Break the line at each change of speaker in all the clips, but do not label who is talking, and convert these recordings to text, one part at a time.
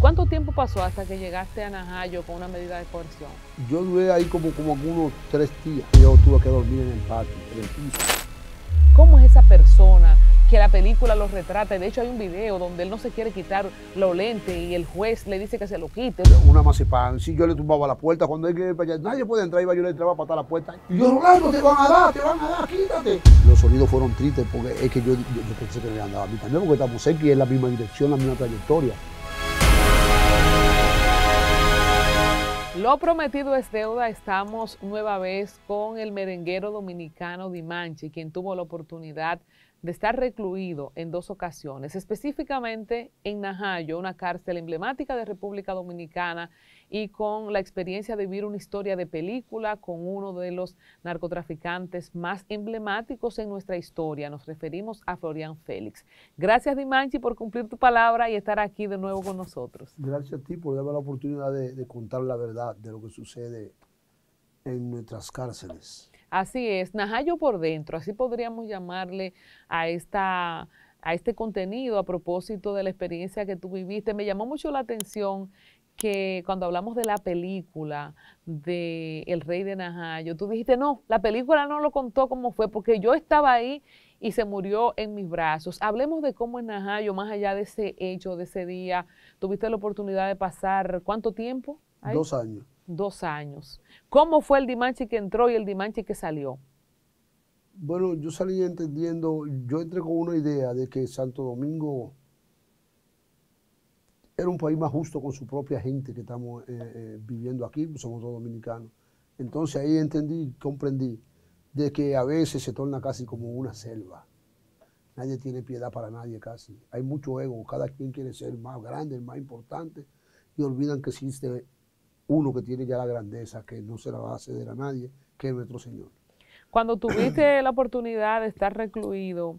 cuánto tiempo pasó hasta que llegaste a Najayo con una medida de coerción?
Yo duré ahí como, como unos tres días. Yo tuve que dormir en el patio, en el piso.
¿Cómo es esa persona que la película lo retrata. De hecho, hay un video donde él no se quiere quitar los lentes y el juez le dice que se lo quite.
Una mazipán, si yo le tumbaba la puerta, cuando él que para allá, nadie puede entrar, iba yo le entraba a patar la puerta.
Y yo, Rolando, te van a dar, te van a dar, quítate.
Los sonidos fueron tristes porque es que yo, yo, pensé que me andaba a mí también, porque estamos cerca y es la misma dirección, la misma trayectoria.
Lo prometido es deuda. Estamos nueva vez con el merenguero dominicano Dimanche, quien tuvo la oportunidad de estar recluido en dos ocasiones, específicamente en Najayo, una cárcel emblemática de República Dominicana y con la experiencia de vivir una historia de película con uno de los narcotraficantes más emblemáticos en nuestra historia. Nos referimos a Florian Félix. Gracias, Dimanche por cumplir tu palabra y estar aquí de nuevo con nosotros.
Gracias a ti por darme la oportunidad de, contar la verdad de lo que sucede en nuestras cárceles.
Así es, Najayo por dentro, así podríamos llamarle a esta a este contenido a propósito de la experiencia que tú viviste. Me llamó mucho la atención que cuando hablamos de la película de El Rey de Najayo, tú dijiste, no, la película no lo contó cómo fue, porque yo estaba ahí y se murió en mis brazos. Hablemos de cómo en Najayo, más allá de ese hecho, de ese día, tuviste la oportunidad de pasar, ¿cuánto tiempo? Dos años. Dos años. ¿Cómo fue el Dimanche que entró y el Dimanche que salió?
Bueno, yo salí entendiendo, yo entré con una idea de que Santo Domingo era un país más justo con su propia gente que estamos eh, eh, viviendo aquí, somos todos dominicanos. Entonces ahí entendí, comprendí, de que a veces se torna casi como una selva. Nadie tiene piedad para nadie casi. Hay mucho ego, cada quien quiere ser más grande, el más importante, y olvidan que existe uno que tiene ya la grandeza, que no se la va a ceder a nadie, que es nuestro Señor.
Cuando tuviste la oportunidad de estar recluido,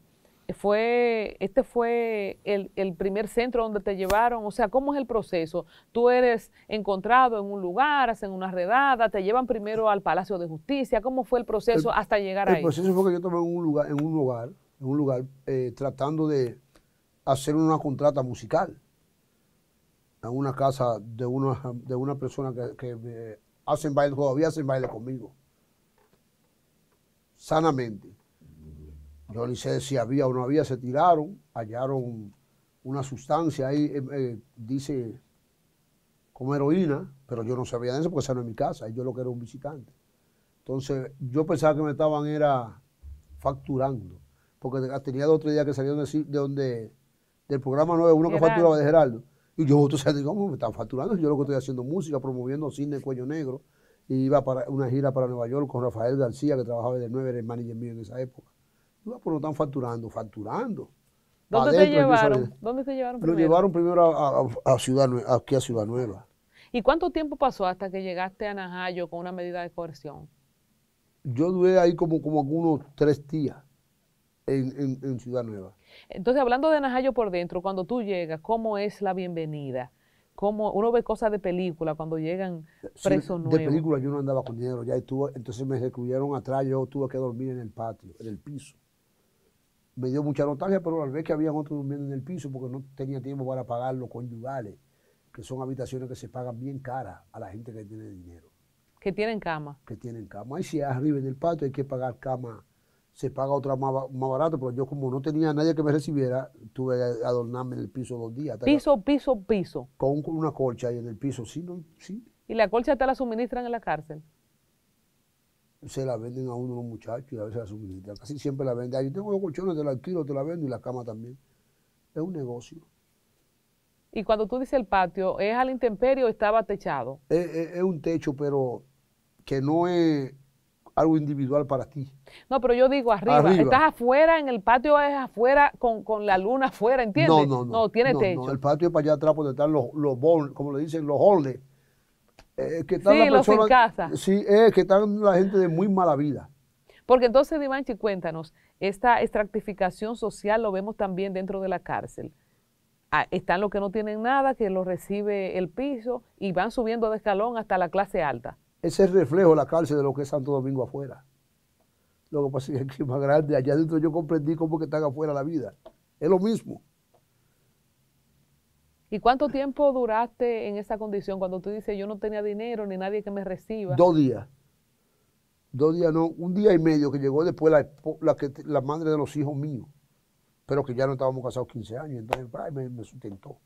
fue, este fue el, primer centro donde te llevaron, o sea, ¿cómo es el proceso? Tú eres encontrado en un lugar, hacen una redada, te llevan primero al Palacio de Justicia, ¿cómo fue el proceso hasta llegar ahí? El proceso
fue que yo tomé un lugar, en un lugar, en un lugar, eh, tratando de hacer una contrata musical en una casa de una, de una persona que, eh, hacen baile, todavía hacen baile conmigo, sanamente yo ni sé si había o no había, se tiraron, hallaron una sustancia ahí, eh, eh, dice como heroína, pero yo no sabía de eso porque esa no es mi casa, yo lo que era un visitante. Entonces yo pensaba que me estaban era facturando, porque tenía dos o tres días que salieron de, donde, del programa 9, uno que facturaba de Gerardo, Y yo entonces, me están facturando, yo lo que estoy haciendo música, promoviendo cine en cuello negro. Y iba para una gira para Nueva York con Rafael García, que trabajaba de nueve, era el manager mío en esa época. Ah, pues no están facturando, facturando. ¿Dónde eh, te llevaron?
¿Dónde llevaron primero? Lo llevaron
primero a, Ciudad, aquí a Ciudad Nueva.
¿Y cuánto tiempo pasó hasta que llegaste a Najayo con una medida de coerción?
Yo duré ahí como, como unos tres días en, Ciudad Nueva.
Entonces, hablando de Najayo por dentro, cuando tú llegas, ¿cómo es la bienvenida? ¿Cómo, uno ve cosas de película cuando llegan presos nuevos. De película
yo no andaba con dinero, ya estuvo, entonces me recluyeron atrás, yo tuve que dormir en el patio, en el piso me dio mucha nostalgia, pero al ver que había otros durmiendo en el piso porque no tenía tiempo para pagar los conyugales, que son habitaciones que se pagan bien caras a la gente que tiene dinero.
Que tienen cama.
Que tienen cama. Ahí si arriba en el patio hay que pagar cama. Se paga otra más, barata, pero yo como no tenía nadie que me recibiera, tuve que adornarme en el piso dos días. Piso,
piso, piso.
Con una colcha ahí en el piso, sí, no, sí.
¿Y la colcha te la suministran en la cárcel?
se la venden a uno los muchachos y a veces la suministran. Casi siempre la venden. Ah, yo tengo dos colchones, te la alquilo, te la vendo y la cama también. Es un negocio.
Y cuando tú dices el patio, ¿es al intemperio o estaba techado?
Es, un techo, pero que no es algo individual para ti.
No, pero yo digo arriba. Estás afuera, en el patio es afuera, con, con, la luna afuera, ¿entiendes? No, no, no. No, tiene techo. el
patio es para allá atrás donde están los, los como le dicen, los holdes eh, que están sí, la Sí, es eh, que están la gente de muy mala vida.
Porque entonces, Divanchi, cuéntanos, esta estratificación social lo vemos también dentro de la cárcel. Ah, están los que no tienen nada, que lo recibe el piso y van subiendo de escalón hasta la clase alta.
Ese es el reflejo la cárcel de lo que es Santo Domingo afuera. Lo que pasa es que aquí es más grande, allá dentro yo comprendí cómo que están afuera la vida. Es lo mismo.
¿Y cuánto tiempo duraste en esa condición cuando tú dices yo no tenía dinero ni nadie que me reciba? Dos días.
Dos días, no, un día y medio que llegó después la, madre de los hijos míos, pero que ya no estábamos casados 15 años, entonces me, me, sustentó.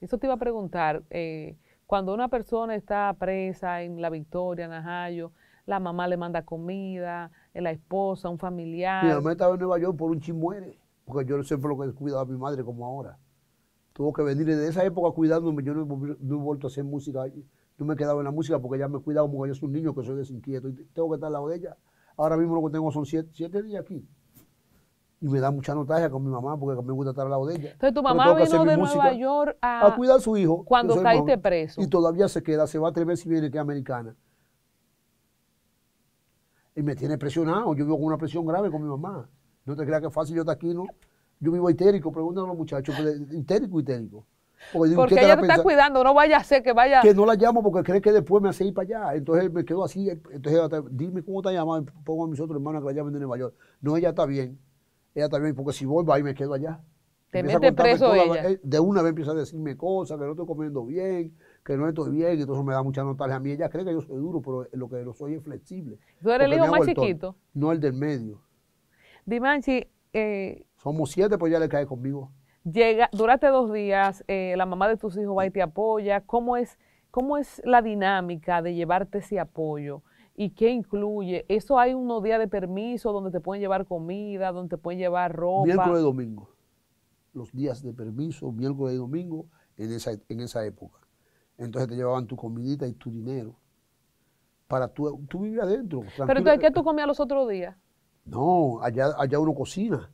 Eso te iba a preguntar, eh, cuando una persona está presa en La Victoria, en Ajayo, la mamá le manda comida, eh, la esposa, un familiar. Mi mamá
estaba en Nueva York por un chimuere porque yo siempre lo que he cuidado a mi madre como ahora. Tuvo que venir de esa época cuidándome, yo no he, vuelto a hacer música, no me he quedado en la música porque ya me he cuidado como yo soy un niño que soy desinquieto y tengo que estar al lado de ella. Ahora mismo lo que tengo son siete, días aquí y me da mucha nostalgia con mi mamá porque me gusta estar al lado de ella. Entonces tu mamá vino de Nueva
York a, cuidar
a su hijo. Cuando caíste preso. Y todavía se queda, se va a atrever si viene que es americana. Y me tiene presionado, yo vivo con una presión grave con mi mamá. No te creas que fácil, yo está aquí, ¿no? Yo vivo itérico, pregúntale a los muchachos, histérico, histérico. Porque, ella te está
cuidando, no vaya a ser que vaya. Que
no la llamo porque cree que después me hace ir para allá. Entonces me quedo así. Entonces dime cómo está llamada. Pongo a mis otros hermanos que la llamen de Nueva York. No, ella está bien. Ella está bien porque si vuelvo ahí me quedo allá.
Te mete preso ella.
Eh, de una vez empieza a decirme cosas, que no estoy comiendo bien, que no estoy bien. Entonces me da mucha notas. a mí. Ella cree que yo soy duro, pero lo que lo soy es flexible. ¿Tú eres el hijo más chiquito? No, el del medio.
Dimanchi. Eh,
Somos siete, pues ya le cae conmigo.
Llega, durante dos días, eh, la mamá de tus hijos va y te apoya. ¿Cómo es, es la dinámica de llevarte ese apoyo? ¿Y qué incluye? ¿Eso hay unos días de permiso donde te pueden llevar comida, donde te pueden llevar ropa? Miércoles y
domingo. Los días de permiso, miércoles y domingo, en esa, en esa época. Entonces te llevaban tu comidita y tu dinero para tú, tú vivir adentro. Pero entonces, ¿qué
tú comías los otros días?
No, allá, allá uno cocina.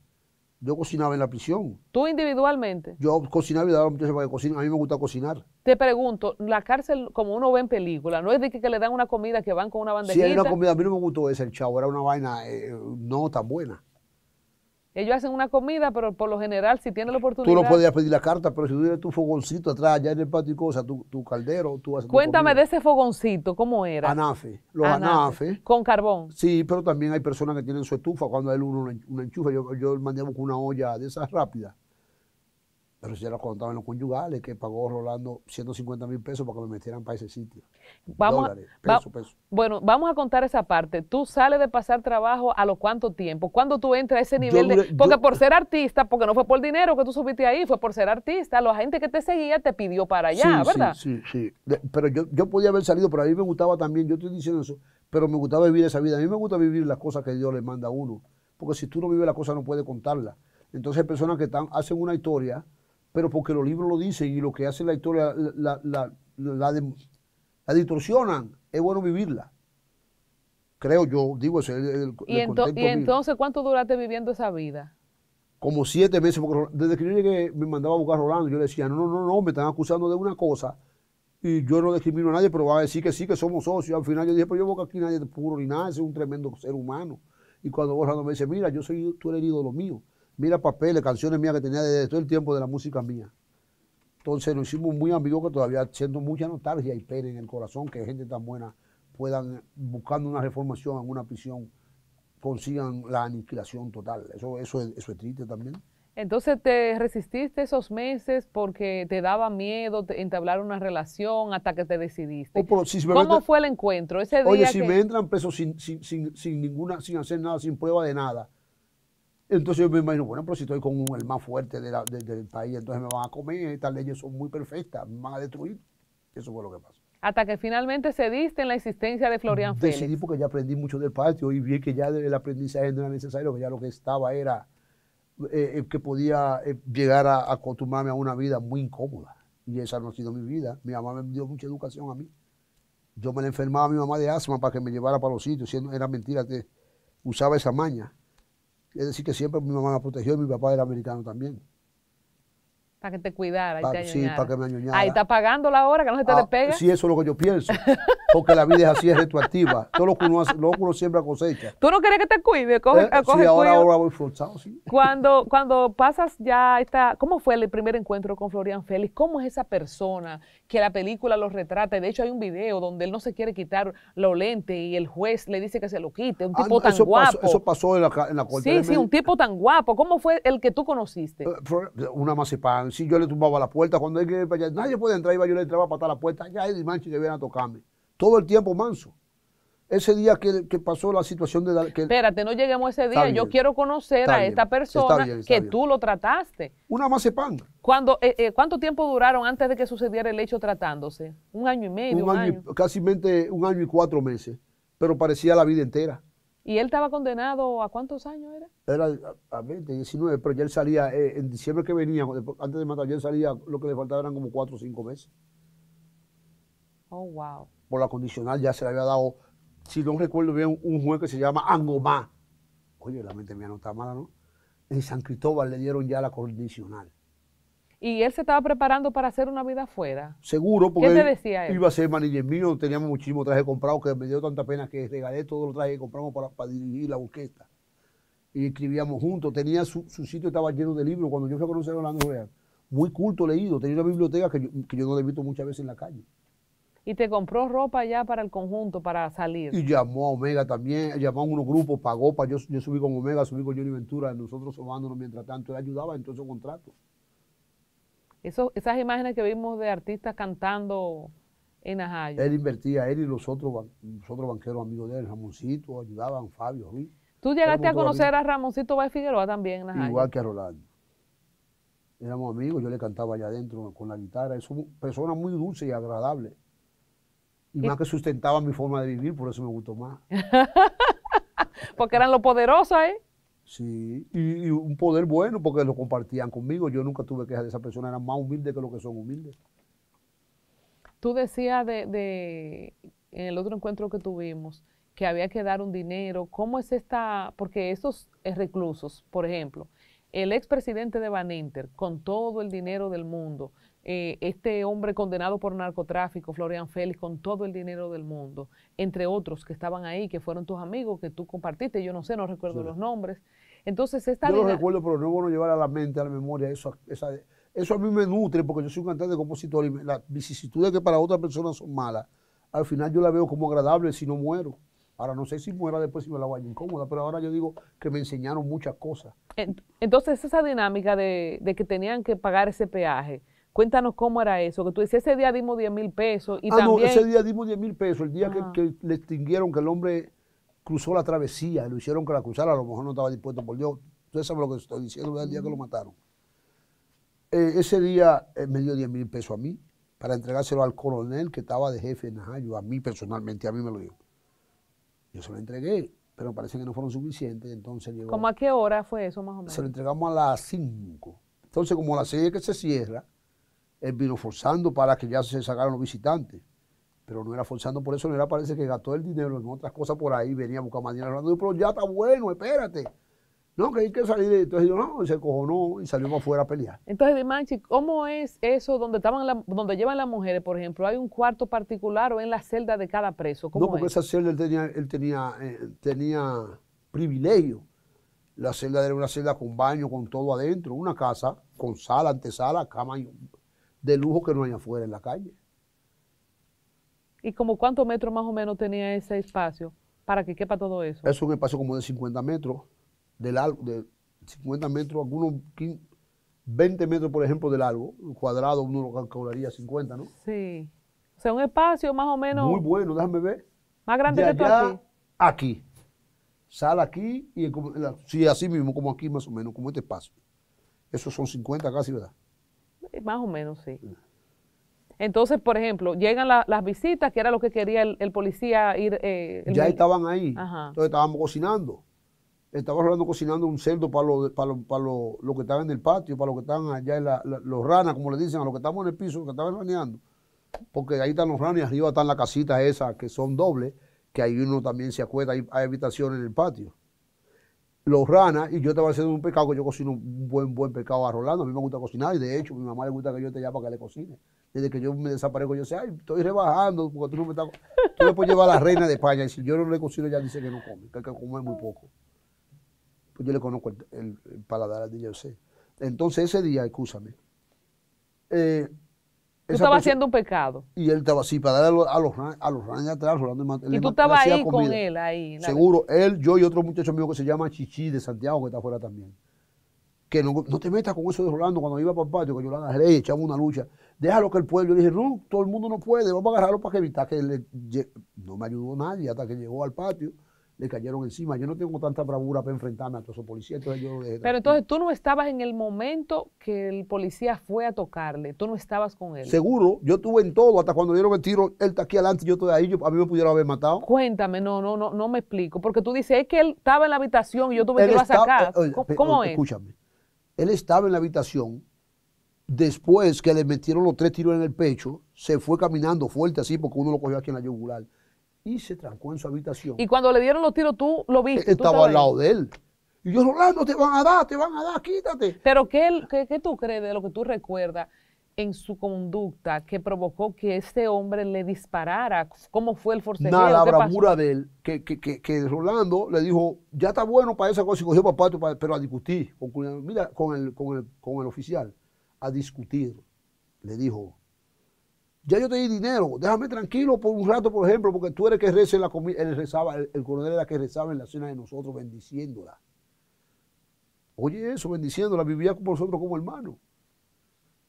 Yo cocinaba en la prisión.
¿Tú individualmente?
Yo cocinaba y daba a A mí me gusta cocinar.
Te pregunto, la cárcel, como uno ve en película, ¿no es de que, le dan una comida que van con una bandejita? Sí, hay una comida.
A mí no me gustó ese, el chavo. Era una vaina eh, no tan buena.
Ellos hacen una comida, pero por lo general, si tienen la oportunidad. Tú no podías
pedir la carta, pero si tuvieras tu fogoncito atrás, allá en el patio y cosas, tu, caldero, tú haces. Cuéntame
de ese fogoncito, ¿cómo era? Anafe.
Los anafes. Anafe.
Con carbón.
Sí, pero también hay personas que tienen su estufa cuando hay uno una enchufa. Yo, yo mandé con una olla de esas rápidas pero si ya lo contaba en los conyugales, que pagó Rolando 150 mil pesos para que me metieran para ese sitio. Vamos Dólares, pesos,
Bueno, vamos a contar esa parte. Tú sales de pasar trabajo a lo cuánto tiempo. cuando tú entras a ese nivel de.? Porque por ser artista, porque no fue por dinero que tú subiste ahí, fue por ser artista. La gente que te seguía te pidió para allá, ¿verdad?
Sí, sí, sí. pero yo, yo podía haber salido, pero a mí me gustaba también, yo estoy diciendo eso, pero me gustaba vivir esa vida. A mí me gusta vivir las cosas que Dios le manda a uno. Porque si tú no vives la cosa, no puedes contarla. Entonces hay personas que están, hacen una historia pero porque los libros lo dicen y lo que hace la historia la, distorsionan, es bueno vivirla. Creo yo, digo, ese el, ¿Y, entonces,
¿cuánto duraste viviendo esa vida?
Como siete meses, porque desde que yo me mandaba a buscar a Rolando, yo le decía, no, no, no, no, me están acusando de una cosa y yo no discrimino a nadie, pero va a decir que sí, que somos socios. Al final yo dije, pero yo busco aquí nadie de puro ni nada, es un tremendo ser humano. Y cuando Rolando me dice, mira, yo soy, tú eres el lo mío mira papeles, canciones mías que tenía desde todo el tiempo de la música mía. Entonces nos hicimos muy amigos que todavía siento mucha nostalgia y pena en el corazón que gente tan buena puedan, buscando una reformación en una prisión, consigan la aniquilación total. Eso, eso, es, eso es triste también.
Entonces te resististe esos meses porque te daba miedo entablar una relación hasta que te decidiste. Oh, fue el encuentro ese día Oye, si me
entran preso sin, sin, sin, ninguna, sin hacer nada, sin prueba de nada, entonces yo me imagino, bueno, pero si estoy con el más fuerte del país, entonces me van a comer, estas leyes son muy perfectas, me van a destruir. Eso fue lo que pasó.
Hasta que finalmente cediste en la existencia de Florian Decidí
porque ya aprendí mucho del patio y vi que ya el aprendizaje no era necesario, que ya lo que estaba era eh, eh, que podía eh, llegar a, acostumbrarme a una vida muy incómoda. Y esa no ha sido mi vida. Mi mamá me dio mucha educación a mí. Yo me la enfermaba a mi mamá de asma para que me llevara para los sitios. Era mentira que usaba esa maña es decir, que siempre mi mamá ha protegió y mi papá era americano también.
Para que te cuidara y te Sí, para
que me añuñara. Ahí está
pagando la hora, que no se te ah, despegue Sí,
eso es lo que yo pienso. Porque la vida es así, es retroactiva. Todo lo que uno, hace, lo que uno siembra cosecha.
¿Tú no quieres que te cuide? Coge, eh, coge ahora, ahora,
voy forzado, sí.
Cuando, cuando pasas ya esta... ¿Cómo fue el primer encuentro con Florian Félix? ¿Cómo es esa persona que la película lo retrata? De hecho, hay un video donde él no se quiere quitar los lentes y el juez le dice que se lo quite. Un ah, tipo tan guapo. Pasó, eso
pasó en la, en la corte. Sí, sí, un
tipo tan guapo. ¿Cómo fue el que tú conociste? Eh,
una emancipación si yo le tumbaba la puerta cuando él quería ir para allá. Nadie puede entrar, iba yo le entraba a patar la puerta. Ya y Manchi que viene a tocarme. Todo el tiempo manso. Ese día que, pasó la situación de...
Espérate, no lleguemos a ese día. yo quiero conocer a esta persona que tú lo trataste. Una más Cuando, eh, eh, ¿Cuánto tiempo duraron antes de que sucediera el hecho tratándose? Un año y medio. Un,
casi un año y cuatro meses, pero parecía la vida entera.
¿Y él estaba condenado a cuántos años era?
Era a 20, 19, pero ya él salía, eh, en diciembre que venía, antes de matar, ya él salía, lo que le faltaba eran como 4 o 5 meses. Oh, wow. Por la condicional ya se le había dado, si no recuerdo bien, un juez que se llama Angomá. Oye, la mente mía no está mala, ¿no? En San Cristóbal le dieron ya la condicional.
¿Y él se estaba preparando para hacer una vida afuera?
Seguro, porque ¿Qué decía iba a ser manager mío, teníamos muchísimos trajes comprados que me dio tanta pena que regalé todos los trajes que compramos para, dirigir la orquesta. Y escribíamos juntos, tenía su, sitio estaba lleno de libros cuando yo fui a conocer a Orlando Real. Muy culto, leído, tenía una biblioteca que yo, que yo no le he visto muchas veces en la calle.
Y te compró ropa ya para el conjunto, para salir. Y
llamó a Omega también, llamó a unos grupos, pagó para yo, yo subí con Omega, subí con Johnny Ventura, nosotros sobándonos mientras tanto, él ayudaba en todos esos contratos
esas imágenes que vimos de artistas cantando en Ajayo. Él
invertía, él y los otros, banqueros amigos de él, Ramoncito, ayudaban, Fabio, Ruiz.
¿Tú llegaste a conocer a Ramoncito Baez Figueroa también en Ajayo? Igual
que a Rolando. Éramos amigos, yo le cantaba allá adentro con la guitarra. Es una persona muy dulce y agradable. Y, más que sustentaba mi forma de vivir, por eso me gustó más.
Porque eran lo poderosos, ¿eh?
Sí, y, un poder bueno porque lo compartían conmigo. Yo nunca tuve queja de esa persona, eran más humildes que lo que son humildes.
Tú decías de, en el otro encuentro que tuvimos que había que dar un dinero. ¿Cómo es esta? Porque esos reclusos, por ejemplo, el expresidente de Baninter, con todo el dinero del mundo, eh, este hombre condenado por narcotráfico, Florian Félix, con todo el dinero del mundo, entre otros que estaban ahí, que fueron tus amigos, que tú compartiste, yo no sé, no recuerdo los nombres, entonces, esta Yo lo recuerdo,
pero no bueno llevar a la mente, a la memoria, eso, eso a mí me nutre porque yo soy un cantante compositor y las vicisitudes que para otras personas son malas, al final yo la veo como agradable si no muero. Ahora no sé si muera después si me la vaya incómoda, pero ahora yo digo que me enseñaron muchas
cosas. Entonces, esa dinámica de, que tenían que pagar ese peaje, cuéntanos cómo era eso, que tú dices, ese día dimos 10 mil pesos y ah, ese día
dimos 10 mil pesos, el día que, le extinguieron, que el hombre cruzó la travesía, lo hicieron que la cruzara, a lo mejor no estaba dispuesto por Dios. Ustedes saben lo que estoy diciendo, el día que lo mataron. Eh, ese día eh, me dio 10 mil pesos a mí para entregárselo al coronel que estaba de jefe en Najayo, a mí personalmente, a mí me lo dio. Yo se lo entregué, pero parece que no fueron suficientes, entonces llegó... ¿Cómo
a qué hora fue eso más o menos? Se lo
entregamos a las 5. Entonces, como a las 6 que se cierra, él vino forzando para que ya se sacaran los visitantes pero no era forzando, por eso no era parece que gastó el dinero en otras cosas por ahí, venía a buscar más dinero, pero ya está bueno, espérate. No, que hay que salir de Entonces yo no, se cojonó y salimos afuera a pelear.
Entonces, manchi ¿cómo es eso donde estaban donde llevan las mujeres, por ejemplo? ¿Hay un cuarto particular o en la celda de cada preso? no, porque esa
celda él tenía, él tenía, eh, tenía privilegio. La celda era una celda con baño, con todo adentro, una casa, con sala, antesala, cama y de lujo que no hay afuera en la calle.
¿Y como cuántos metros más o menos tenía ese espacio para que quepa todo eso? Es
un espacio como de 50 metros de largo, de 50 metros, algunos 20 metros, por ejemplo, de largo. cuadrado uno lo calcularía 50, ¿no? Sí.
O sea, un espacio más o menos... Muy
bueno, déjame ver.
Más grande de que allá aquí.
aquí. Sal aquí y así mismo, como aquí más o menos, como este espacio. Esos son 50 casi, ¿verdad?
Eh, más o menos, sí. Entonces, por ejemplo, llegan las visitas, que era lo que quería el, policía ir. Eh, ya
estaban ahí. Entonces estábamos cocinando. Estábamos hablando cocinando un cerdo para los para lo, para que estaban en el patio, para los que estaban allá, en la, los ranas, como le dicen, a los que estamos en el piso, que estaban raneando. Porque ahí están los ranas y arriba están las casitas esas que son dobles, que ahí uno también se acuerda, hay, hay habitaciones en el patio los ranas, y yo estaba haciendo un pescado que yo cocino un buen, buen pescado a Rolando. A mí me gusta cocinar, y de hecho, mi mamá le gusta que yo te llame para que le cocine. Desde que yo me desaparezco, yo sé, ay, estoy rebajando, porque tú no me estás. Tú le puedes llevar a la reina de España, y si yo no le cocino, ella dice que no come, que, que come muy poco. Pues yo le conozco el, paladar al yo sé Entonces, ese día, escúchame, eh, Tú estabas haciendo un pecado. Y él estaba así, para darle a los, a los, atrás, Rolando Y tú estabas ahí con él, ahí. Seguro, él, yo y otro muchacho mío que se llama Chichi de Santiago, que está afuera también. Que no, te metas con eso de Rolando cuando iba para el patio, que yo la agarré, echamos una lucha. Déjalo que el pueblo. Yo dije, no, todo el mundo no puede, vamos a agarrarlo para que evitar que le. No me ayudó nadie hasta que llegó al patio le cayeron encima. Yo no tengo tanta bravura para enfrentarme a todos esos policías, eh, Pero
entonces tú no estabas en el momento que el policía fue a tocarle, tú no estabas con él.
Seguro, yo estuve en todo, hasta cuando dieron el tiro, él está aquí adelante, yo estoy ahí, yo, a mí me pudieron haber matado.
Cuéntame, no, no, no, no me explico, porque tú dices, es que él estaba en la habitación y yo tuve que ir a sacar. Eh, ¿Cómo, es? Escúchame,
él estaba en la habitación, después que le metieron los tres tiros en el pecho, se fue caminando fuerte así, porque uno lo cogió aquí en la yugular y se trancó en su habitación. Y
cuando le dieron los tiros, tú lo viste. Estaba, al lado de él. Y yo, Rolando, te van a dar, te van a dar, quítate. Pero ¿qué, tú crees de lo que tú recuerdas en su conducta que provocó que este hombre le disparara? ¿Cómo fue el forcejeo? Nada, la bravura
de él, que, que, que, Rolando le dijo, ya está bueno para esa cosa, y cogió papá, pero a discutir, con, mira, con el, con, el, con el oficial, a discutir, le dijo ya yo te di dinero, déjame tranquilo por un rato, por ejemplo, porque tú eres que la rezaba, el, coronel era que rezaba en la cena de nosotros, bendiciéndola. Oye eso, bendiciéndola, vivía con nosotros como hermano.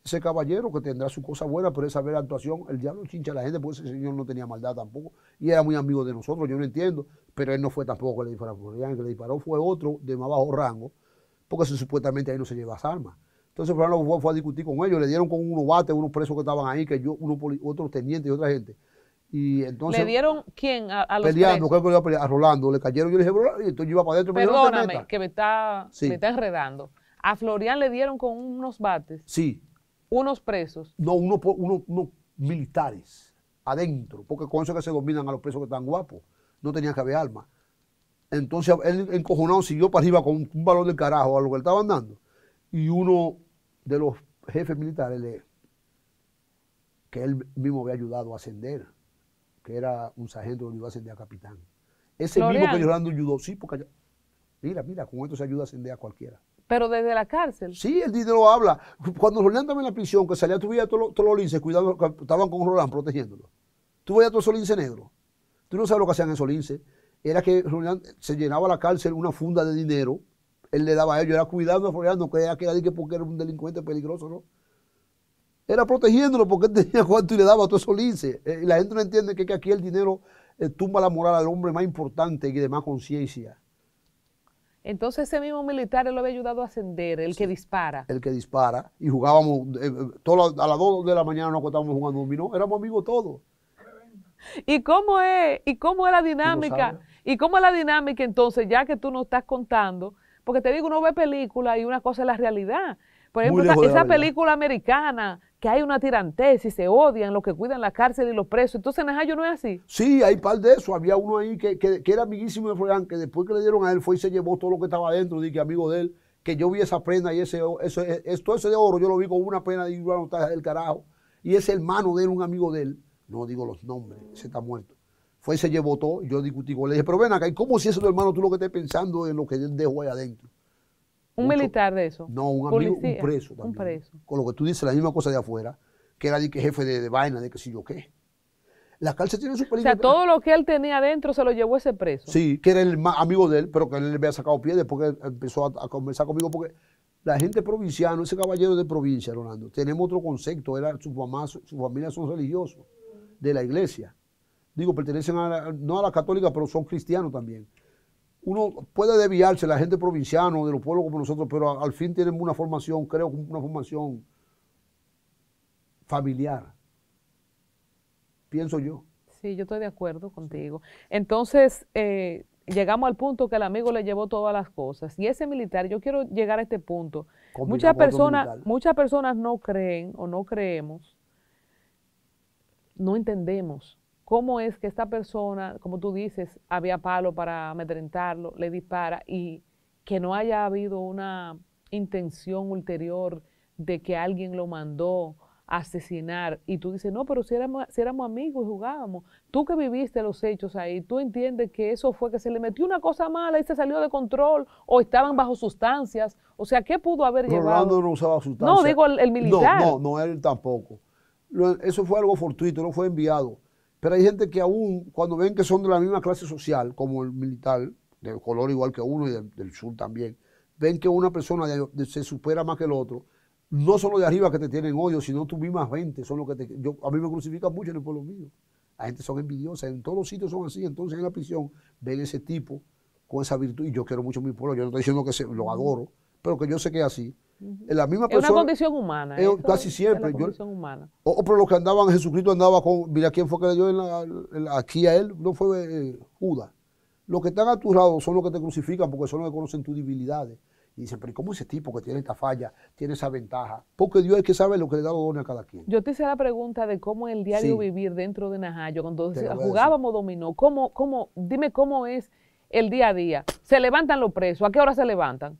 Ese caballero que tendrá su cosa buena, pero esa vera actuación, el diablo chincha a la gente, porque ese señor no tenía maldad tampoco, y era muy amigo de nosotros, yo no entiendo, pero él no fue tampoco que le disparó, el que le disparó fue otro de más bajo rango, porque supuestamente ahí no se lleva armas. Entonces Fernando fue, a discutir con ellos, le dieron con unos bates, unos presos que estaban ahí, que yo, otros tenientes y otra gente. Y entonces, ¿Le
dieron quién a, los peleando,
presos? que a, Rolando, le cayeron, yo le dije, y entonces yo iba para adentro. Perdóname,
que me está, me está enredando. A Florian le dieron con unos bates. Sí. Unos presos.
No, unos militares adentro, porque con eso que se dominan a los presos que están guapos. No tenían que haber armas. Entonces él encojonado siguió para arriba con un balón del carajo a lo que él estaba andando. Y uno de los jefes militares que él mismo había ayudado a ascender, que era un sargento que lo a ascender a capitán. Ese mismo que llorando ayudó, sí, porque mira, mira, con esto se ayuda a ascender a cualquiera.
Pero desde la cárcel.
Sí, el dinero habla. Cuando Roland estaba en la prisión, que salía tú veías todos los linces, cuidando, estaban con Roland protegiéndolo. Tú veías todos esos linces negros. Tú no sabes lo que hacían esos linces. Era que Roland se llenaba la cárcel una funda de dinero él le daba a ellos, era cuidando a Floriano, que creía que porque era un delincuente peligroso, ¿no? Era protegiéndolo porque él tenía cuánto y le daba a todo eso lice. Eh, y la gente no entiende que, aquí el dinero eh, tumba la moral al hombre más importante y de más conciencia.
Entonces ese mismo militar él lo había ayudado a ascender, el que dispara.
El que dispara. Y jugábamos, eh, a las 2 de la mañana nos acostábamos jugando dominó, éramos amigos todos.
¿Y cómo es, y cómo es la dinámica? ¿Y cómo es la dinámica entonces, ya que tú nos estás contando porque te digo, uno ve películas y una cosa es la realidad. Por ejemplo, esa, película americana, que hay una tirantez y se odian los que cuidan la cárcel y los presos. Entonces, Najayo no es así.
Sí, hay par de eso. Había uno ahí que, era amiguísimo de Florian, que después que le dieron a él fue y se llevó todo lo que estaba adentro, dije, amigo de él, que yo vi esa prenda y ese, eso, e, todo ese de oro, yo lo vi con una prenda de una está del carajo. Y ese hermano de él, un amigo de él, no digo los nombres, se está muerto fue y se llevó todo. Yo discutí con él. Le dije, pero ven acá, ¿y cómo si eso, tu hermano, tú lo que estás pensando en lo que él dejó ahí adentro?
¿Un militar de eso? No, un amigo, un preso también. Un preso.
Con lo que tú dices, la misma cosa de afuera, que era que jefe de, vaina, de que si yo qué.
La cárcel tiene su peligro. O sea, todo lo que él tenía adentro se lo llevó ese preso.
Sí, que era el más amigo de él, pero que él le había sacado pie después que empezó a, conversar conmigo porque la gente provinciana, ese caballero de provincia, Rolando, tenemos otro concepto, era su mamá, su, su familia son religiosos de la iglesia digo, pertenecen a no a la católica, pero son cristianos también. Uno puede desviarse, la gente provinciana de los pueblos como nosotros, pero al fin tienen una formación, creo, una formación familiar. Pienso yo.
Sí, yo estoy de acuerdo contigo. Entonces, eh, llegamos al punto que el amigo le llevó todas las cosas. Y ese militar, yo quiero llegar a este punto. muchas personas, muchas personas no creen o no creemos, no entendemos cómo es que esta persona, como tú dices, había palo para amedrentarlo, le dispara y que no haya habido una intención ulterior de que alguien lo mandó a asesinar y tú dices, no, pero si éramos, si éramos amigos y jugábamos, tú que viviste los hechos ahí, tú entiendes que eso fue que se le metió una cosa mala y se salió de control o estaban bajo sustancias, o sea, ¿qué pudo haber llevado? Rolando
no usaba sustancias. No, digo el, militar. No, no, no, él tampoco. eso fue algo fortuito, no fue enviado. Pero hay gente que aún cuando ven que son de la misma clase social, como el militar, de color igual que uno y del sur también, ven que una persona se supera más que el otro, no solo de arriba que te tienen odio, sino tus mismas 20, son los que te... a mí me crucifican mucho en el pueblo mío. La gente son envidiosas, en todos los sitios son así, entonces en la prisión ven ese tipo con esa virtud, y yo quiero mucho mi pueblo, yo no estoy diciendo que se, lo adoro, pero que yo sé que es así, la misma persona, es una condición
humana. casi siempre. humana.
O, pero los que andaban, Jesucristo andaba con. Mira quién fue que le dio aquí a él, no fue eh, Judas. Los que están a tu lado son los que te crucifican porque son los que conocen tus debilidades. Y dicen, pero ¿cómo ese tipo que tiene esta falla, tiene esa ventaja? Porque Dios es que sabe lo que le da dones a cada quien.
Yo te hice la pregunta de cómo es el diario vivir dentro de Najayo, cuando jugábamos dominó, ¿cómo, cómo, dime cómo es el día a día. ¿Se levantan los presos? ¿A qué hora se levantan?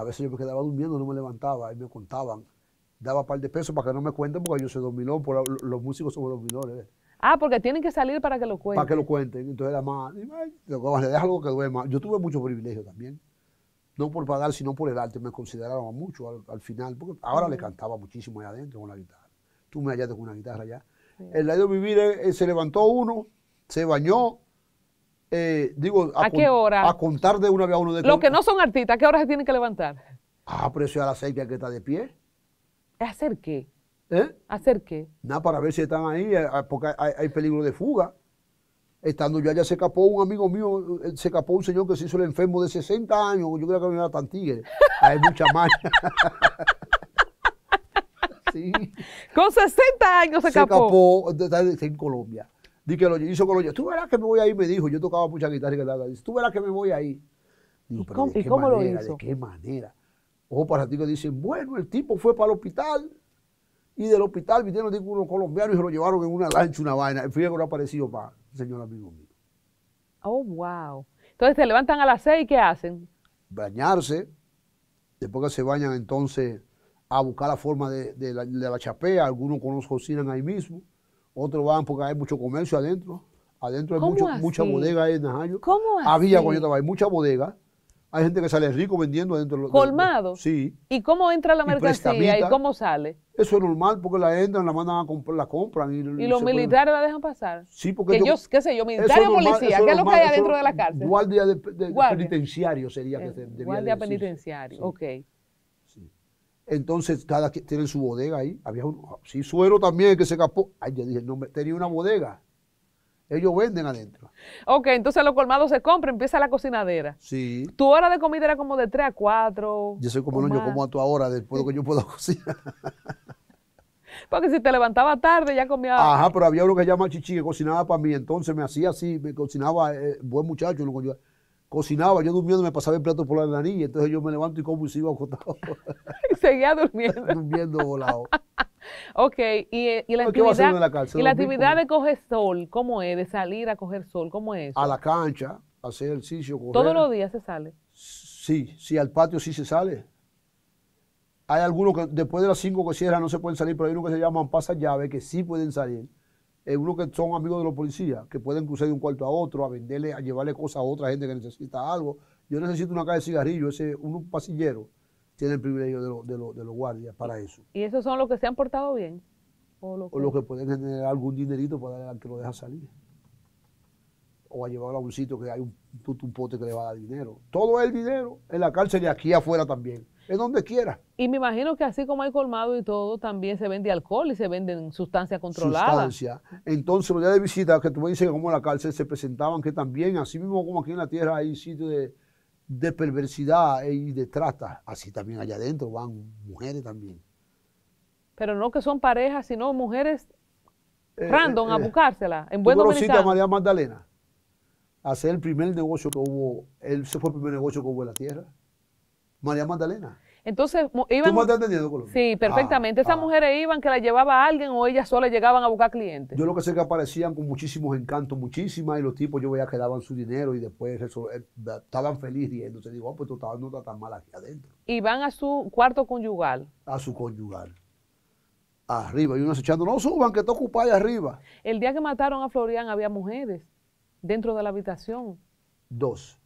A veces yo me quedaba durmiendo, no me levantaba y me contaban. Daba par de pesos para que no me cuenten porque yo soy dominó, los músicos somos dominores.
Ah, porque tienen que salir para que lo cuenten. Para que lo
cuenten. Entonces era más, le algo que más. Yo tuve mucho privilegio también. No por pagar, sino por el arte. Me consideraron mucho al, final, ahora le cantaba muchísimo allá adentro con la guitarra. Tú me hallaste con una guitarra allá. El año de vivir eh, eh, se levantó uno, se bañó, eh, digo, a, contar de una vez a uno de Los que
no son artistas, ¿a qué hora se tienen que levantar?
Ah, pero eso es a las seis que está de pie.
¿Hacer qué? ¿Eh? ¿Hacer qué?
Nada, para ver si están ahí, eh, ah, porque hay, peligro de fuga. Estando yo allá se escapó un amigo mío, se escapó un señor que se hizo el enfermo de 60 años, yo creo que no era tan tigre, hay mucha mancha.
Con 60 años se, escapó.
Se escapó, en Colombia. Y que lo hizo con los Tú verás que me voy ahí, me dijo. Yo tocaba mucha guitarra y tal. Dice, tú verás que me voy ahí. Digo, ¿Y pero cómo, ¿de qué cómo manera, lo hizo? ¿De qué manera? Ojo para ti que dicen, bueno, el tipo fue para el hospital. Y del hospital vinieron unos colombianos y se lo llevaron en una lancha, una vaina. El que no ha aparecido más, señor amigo mío.
Oh, wow. Entonces se levantan a las seis y ¿qué hacen?
Bañarse. Después que se bañan, entonces a buscar la forma de, la, chapea. Algunos con los cocinan ahí mismo otros van porque hay mucho comercio adentro. Adentro hay mucho, mucha bodega ahí en Najayo.
¿Cómo así? Había cuando yo estaba,
hay mucha bodega. Hay gente que sale rico vendiendo adentro.
¿Colmado? sí. ¿Y cómo entra la mercancía y, cómo sale? Eso es normal
porque la entran, la mandan a comprar, la compran. ¿Y, los militares
la dejan pasar? Sí,
porque qué
sé yo, militares o policía, ¿qué es lo que hay adentro de la cárcel?
Guardia, de, penitenciario sería que se eh, debía Guardia
penitenciario, ok.
Entonces, cada quien tiene su bodega ahí. Había un sí, suero también que se escapó. Ay, yo dije, no, tenía una bodega. Ellos venden
adentro. Ok, entonces los colmados se compran, empieza la cocinadera. Sí. Tu hora de comida era como de 3 a 4. Yo soy como no, yo como
a tu hora después de que yo puedo cocinar.
Porque si te levantaba tarde ya comía. Ajá,
pero había uno que se llama Chichi que cocinaba para mí. Entonces me hacía así, me cocinaba, eh, buen muchacho, lo cocinaba, yo durmiendo me pasaba el plato por la niña, entonces yo me levanto y como y sigo acostado. y seguía durmiendo. durmiendo volado.
ok, y, eh, la actividad, de coger sol, ¿cómo es? De salir a coger sol, ¿cómo es? A la
cancha, hacer ejercicio, ¿Todos los días se sale? Sí, sí, al patio sí se sale. Hay algunos que después de las 5 que cierran no se pueden salir, pero hay unos que se llaman pasa llave que sí pueden salir es eh, uno que son amigos de los policías, que pueden cruzar de un cuarto a otro, a venderle, a llevarle cosas a otra gente que necesita algo. Yo necesito una caja de cigarrillos, ese, un pasillero tiene el privilegio de, los guardias para eso.
¿Y esos son los que se han portado bien? O los que,
pueden generar algún dinerito para que lo deja salir. O a llevarlo a un sitio que hay un, un, pote que le va a dar dinero. Todo el dinero en la cárcel y aquí afuera también. En donde quiera.
Y me imagino que así como hay colmado y todo, también se vende alcohol y se venden sustancias controladas. Sustancias.
Entonces, los días de visita, que tú me dices que como en la cárcel se presentaban, que también, así mismo como aquí en la tierra hay sitios de, de perversidad e y de trata, así también allá adentro van mujeres también.
Pero no que son parejas, sino mujeres
eh, random eh, a eh.
buscársela, en buen a María
Magdalena? Hacer el primer negocio que hubo, él, se fue el primer negocio que hubo en la tierra. María Magdalena.
Entonces iban. ¿Tú me estás entendiendo,
Colombia? Sí, perfectamente.
Ah, Esas ah. mujeres iban que la llevaba alguien o ellas solas llegaban a buscar clientes.
Yo lo que sé es que aparecían con muchísimos encantos, muchísimas, y los tipos yo veía que daban su dinero y después estaban felices riéndose. Digo, oh, pues tú no está tan
mal aquí adentro. Y a su cuarto conyugal.
A su conyugal. Arriba. Y uno echando, no suban, que está ocupada ahí arriba.
El día que mataron a Florian había mujeres dentro de la habitación. Dos.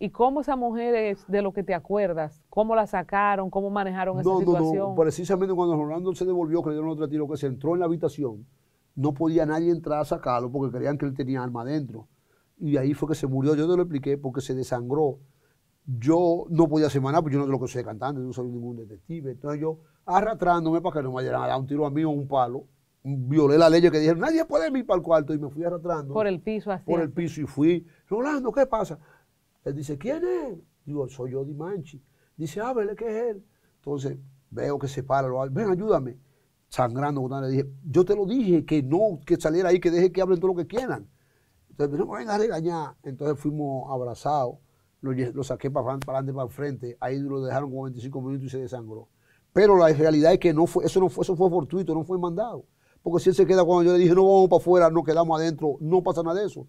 ¿Y cómo mujer mujeres, de lo que te acuerdas, cómo la sacaron, cómo manejaron esa situación? No, no,
precisamente cuando Rolando se devolvió, que le otro tiro, que se entró en la habitación, no podía nadie entrar a sacarlo porque creían que él tenía alma adentro. Y ahí fue que se murió, yo te lo expliqué, porque se desangró. Yo no podía hacer nada porque yo no sé lo que soy cantante, no soy ningún detective. Entonces yo, arrastrándome para que no me dieran un tiro a mí o un palo, violé la ley que dijeron, nadie puede ir para el cuarto, y me fui arrastrando.
Por el piso así. Por el
piso, y fui, Rolando, ¿qué pasa? Él dice, ¿quién es? Digo, soy yo Di Manchi. Dice, ábrele, ah, ¿qué es él? Entonces veo que se para, lo ven, ayúdame. Sangrando con le dije, yo te lo dije, que no, que saliera ahí, que deje que hablen todo lo que quieran. Entonces, no me a regañar. Entonces fuimos abrazados, lo, saqué para, para adelante, para el frente, ahí lo dejaron como 25 minutos y se desangró. Pero la realidad es que no fue, eso no fue, eso fue fortuito, no fue mandado. Porque si él se queda cuando yo le dije, no vamos para afuera, no quedamos adentro, no pasa nada de eso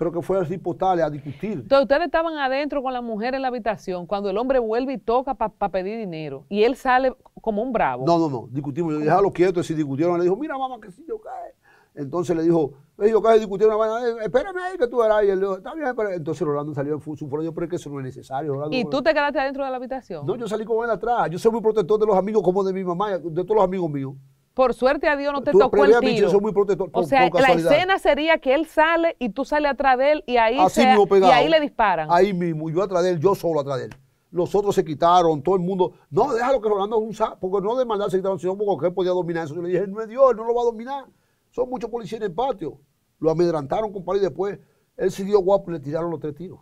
pero que fue a los a discutir. Entonces,
ustedes estaban adentro con la mujer en la habitación cuando el hombre vuelve y toca para pedir dinero y él sale como un bravo. No, no,
no, discutimos. Yo quietos, y si discutieron, le dijo, mira, mamá, que si yo cae. Entonces le dijo, cae y discutieron una vaina, eh, espérame ahí que tú verás. Y él dijo, está bien, pero Entonces Rolando salió en su yo, pero es que eso no es necesario. ¿Y tú
te quedaste adentro de la habitación? No, yo
salí con él atrás. Yo soy muy protector de los amigos como de mi mamá, de todos los amigos míos.
Por suerte a Dios no te tocó el tiro. Soy muy
protector, o sea, la escena
sería que él sale y tú sales atrás de él y ahí, y ahí le disparan. Ahí
mismo, yo atrás de él, yo solo atrás de él. Los otros se quitaron, todo el mundo. No, déjalo que Rolando es un sapo, porque no de maldad se quitaron, sino porque él podía dominar eso. Yo le dije, no es Dios, él no lo va a dominar. Son muchos policías en el patio. Lo amedrantaron, compadre, y después él siguió guapo y le tiraron los tres tiros.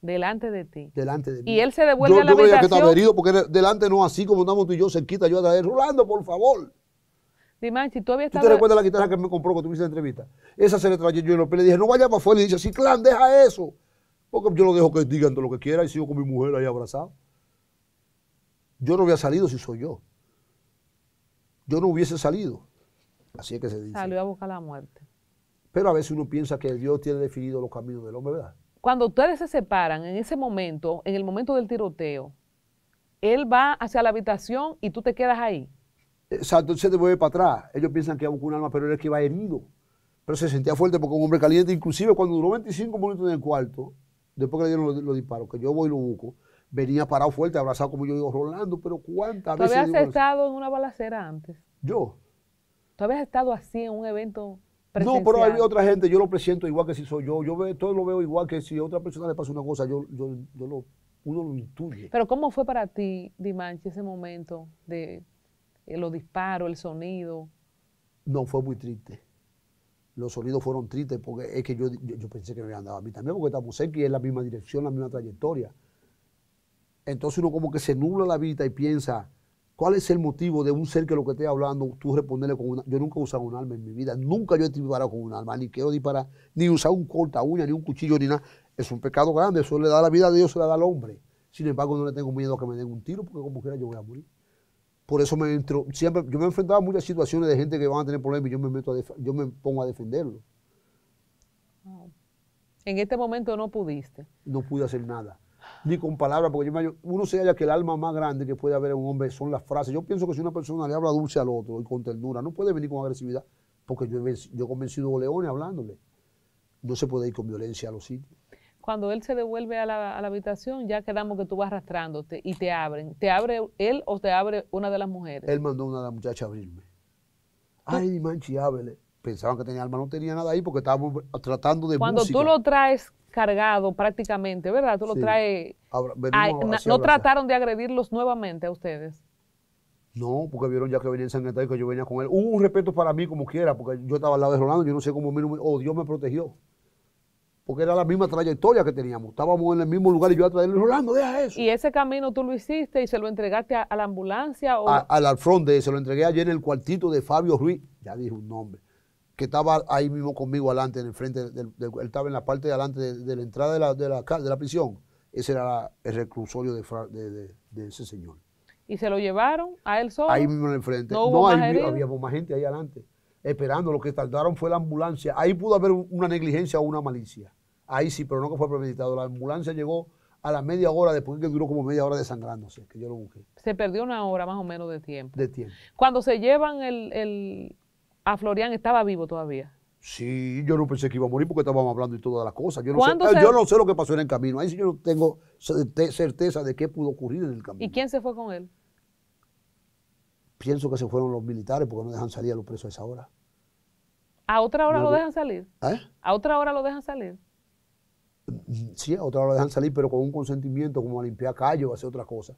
Delante de ti.
Delante de mí. Y
él se devuelve a la yo habitación. Yo que está herido
porque delante no, así como estamos tú y yo, se quita yo a él, Rolando, por
favor. Dimanche, habías estado. ¿Tú te recuerdas la
guitarra que me compró cuando tuviste la entrevista? Esa se le traje yo en y Le dije, no vaya para afuera. Y dice, sí, clan, deja eso. Porque yo lo dejo que digan todo lo que quiera y sigo con mi mujer ahí abrazado. Yo no hubiera salido si soy yo. Yo no hubiese salido. Así es que se dice.
Salió a buscar la muerte.
Pero a veces uno piensa que Dios tiene definido los caminos del hombre, ¿verdad?
Cuando ustedes se separan en ese momento, en el momento del tiroteo, él va hacia la habitación y tú te quedas ahí.
O sea, entonces te devuelve para atrás. Ellos piensan que iba un alma, pero él es que iba herido. Pero se sentía fuerte porque un hombre caliente, inclusive cuando duró 25 minutos en el cuarto, después que le dieron los, disparos, que yo voy y lo busco, venía parado fuerte, abrazado como yo digo, Rolando, pero ¿cuántas veces? ¿Tú habías
estado en una balacera antes? Yo. ¿Tú habías estado así en un evento presencial? No, pero hay otra gente,
yo lo presiento igual que si soy yo. Yo todo lo veo igual que si a otra persona le pasa una cosa, yo, yo lo, uno lo intuye.
Pero ¿cómo fue para ti, Dimanche, ese momento de eh, los disparos, el sonido.
No, fue muy triste. Los sonidos fueron tristes porque es que yo, yo, pensé que me habían dado a mí también, porque estamos cerca y es la misma dirección, la misma trayectoria. Entonces uno como que se nubla la vida y piensa, ¿cuál es el motivo de un ser que lo que esté hablando, tú responderle con una... Yo nunca he usado un arma en mi vida, nunca yo he disparado con un arma, ni quiero disparar, ni usar un corta uña, ni un cuchillo, ni nada. Es un pecado grande, eso le da la vida a Dios, se la da al hombre. Sin embargo, no le tengo miedo a que me den un tiro, porque como quiera yo voy a morir. Por eso me entro, siempre, yo me he enfrentado a muchas situaciones de gente que van a tener problemas y yo me, meto a yo me pongo a defenderlo.
En este momento no pudiste.
No pude hacer nada. Ni con palabras, porque uno se halla que el alma más grande que puede haber en un hombre son las frases. Yo pienso que si una persona le habla dulce al otro y con ternura, no puede venir con agresividad, porque yo he, convencido a Leones hablándole. No se puede ir con violencia a los sitios.
Cuando él se devuelve a la, habitación, ya quedamos que tú vas arrastrándote y te abren. ¿Te abre él o te abre una de las mujeres? Él
mandó a una de las muchachas a abrirme. Ay, pues manchi, ábrele. Pensaban que tenía alma, no tenía nada ahí porque estábamos tratando de Cuando tú lo
traes cargado prácticamente, ¿verdad? Tú lo traes...
¿No trataron
de agredirlos nuevamente a ustedes?
No, porque vieron ya que venía San y que yo venía con él. Hubo un respeto para mí como quiera, porque yo estaba al lado de Rolando, yo no sé cómo, oh, Dios me protegió porque era la misma trayectoria que teníamos. Estábamos en el mismo lugar y yo atrás de él, Rolando, deja
eso. ¿Y ese camino tú lo hiciste y se lo entregaste a, la ambulancia? O... A,
al alfronte, se lo entregué ayer en el cuartito de Fabio Ruiz, ya dije un nombre, que estaba ahí mismo conmigo adelante, en el frente, él estaba en la parte de adelante de, la entrada de la, de la, prisión. Ese era el reclusorio de, ese señor.
¿Y se lo llevaron a él solo? Ahí
mismo en el frente. No, había más gente ahí adelante esperando. Lo que tardaron fue la ambulancia. Ahí pudo haber una negligencia o una malicia. Ahí sí, pero no que fue premeditado. La ambulancia llegó a la media hora después que duró como media hora desangrándose, que yo lo busqué.
Se perdió una hora más o menos de tiempo. De tiempo. Cuando se llevan el, el a Florian, ¿estaba vivo todavía?
Sí, yo no pensé que iba a morir porque estábamos hablando y todas las cosas. Yo no, sé, ah, yo no sé lo que pasó en el camino. Ahí sí yo no tengo certeza de qué pudo ocurrir en el camino.
¿Y quién se fue con él?
Pienso que se fueron los militares porque no dejan salir a los presos a esa hora.
¿A otra hora lo pues, dejan salir? ¿eh? ¿A otra hora lo dejan salir?
Sí, a otra hora lo dejan salir, pero con un consentimiento, como a limpiar callos, o hacer otra cosa.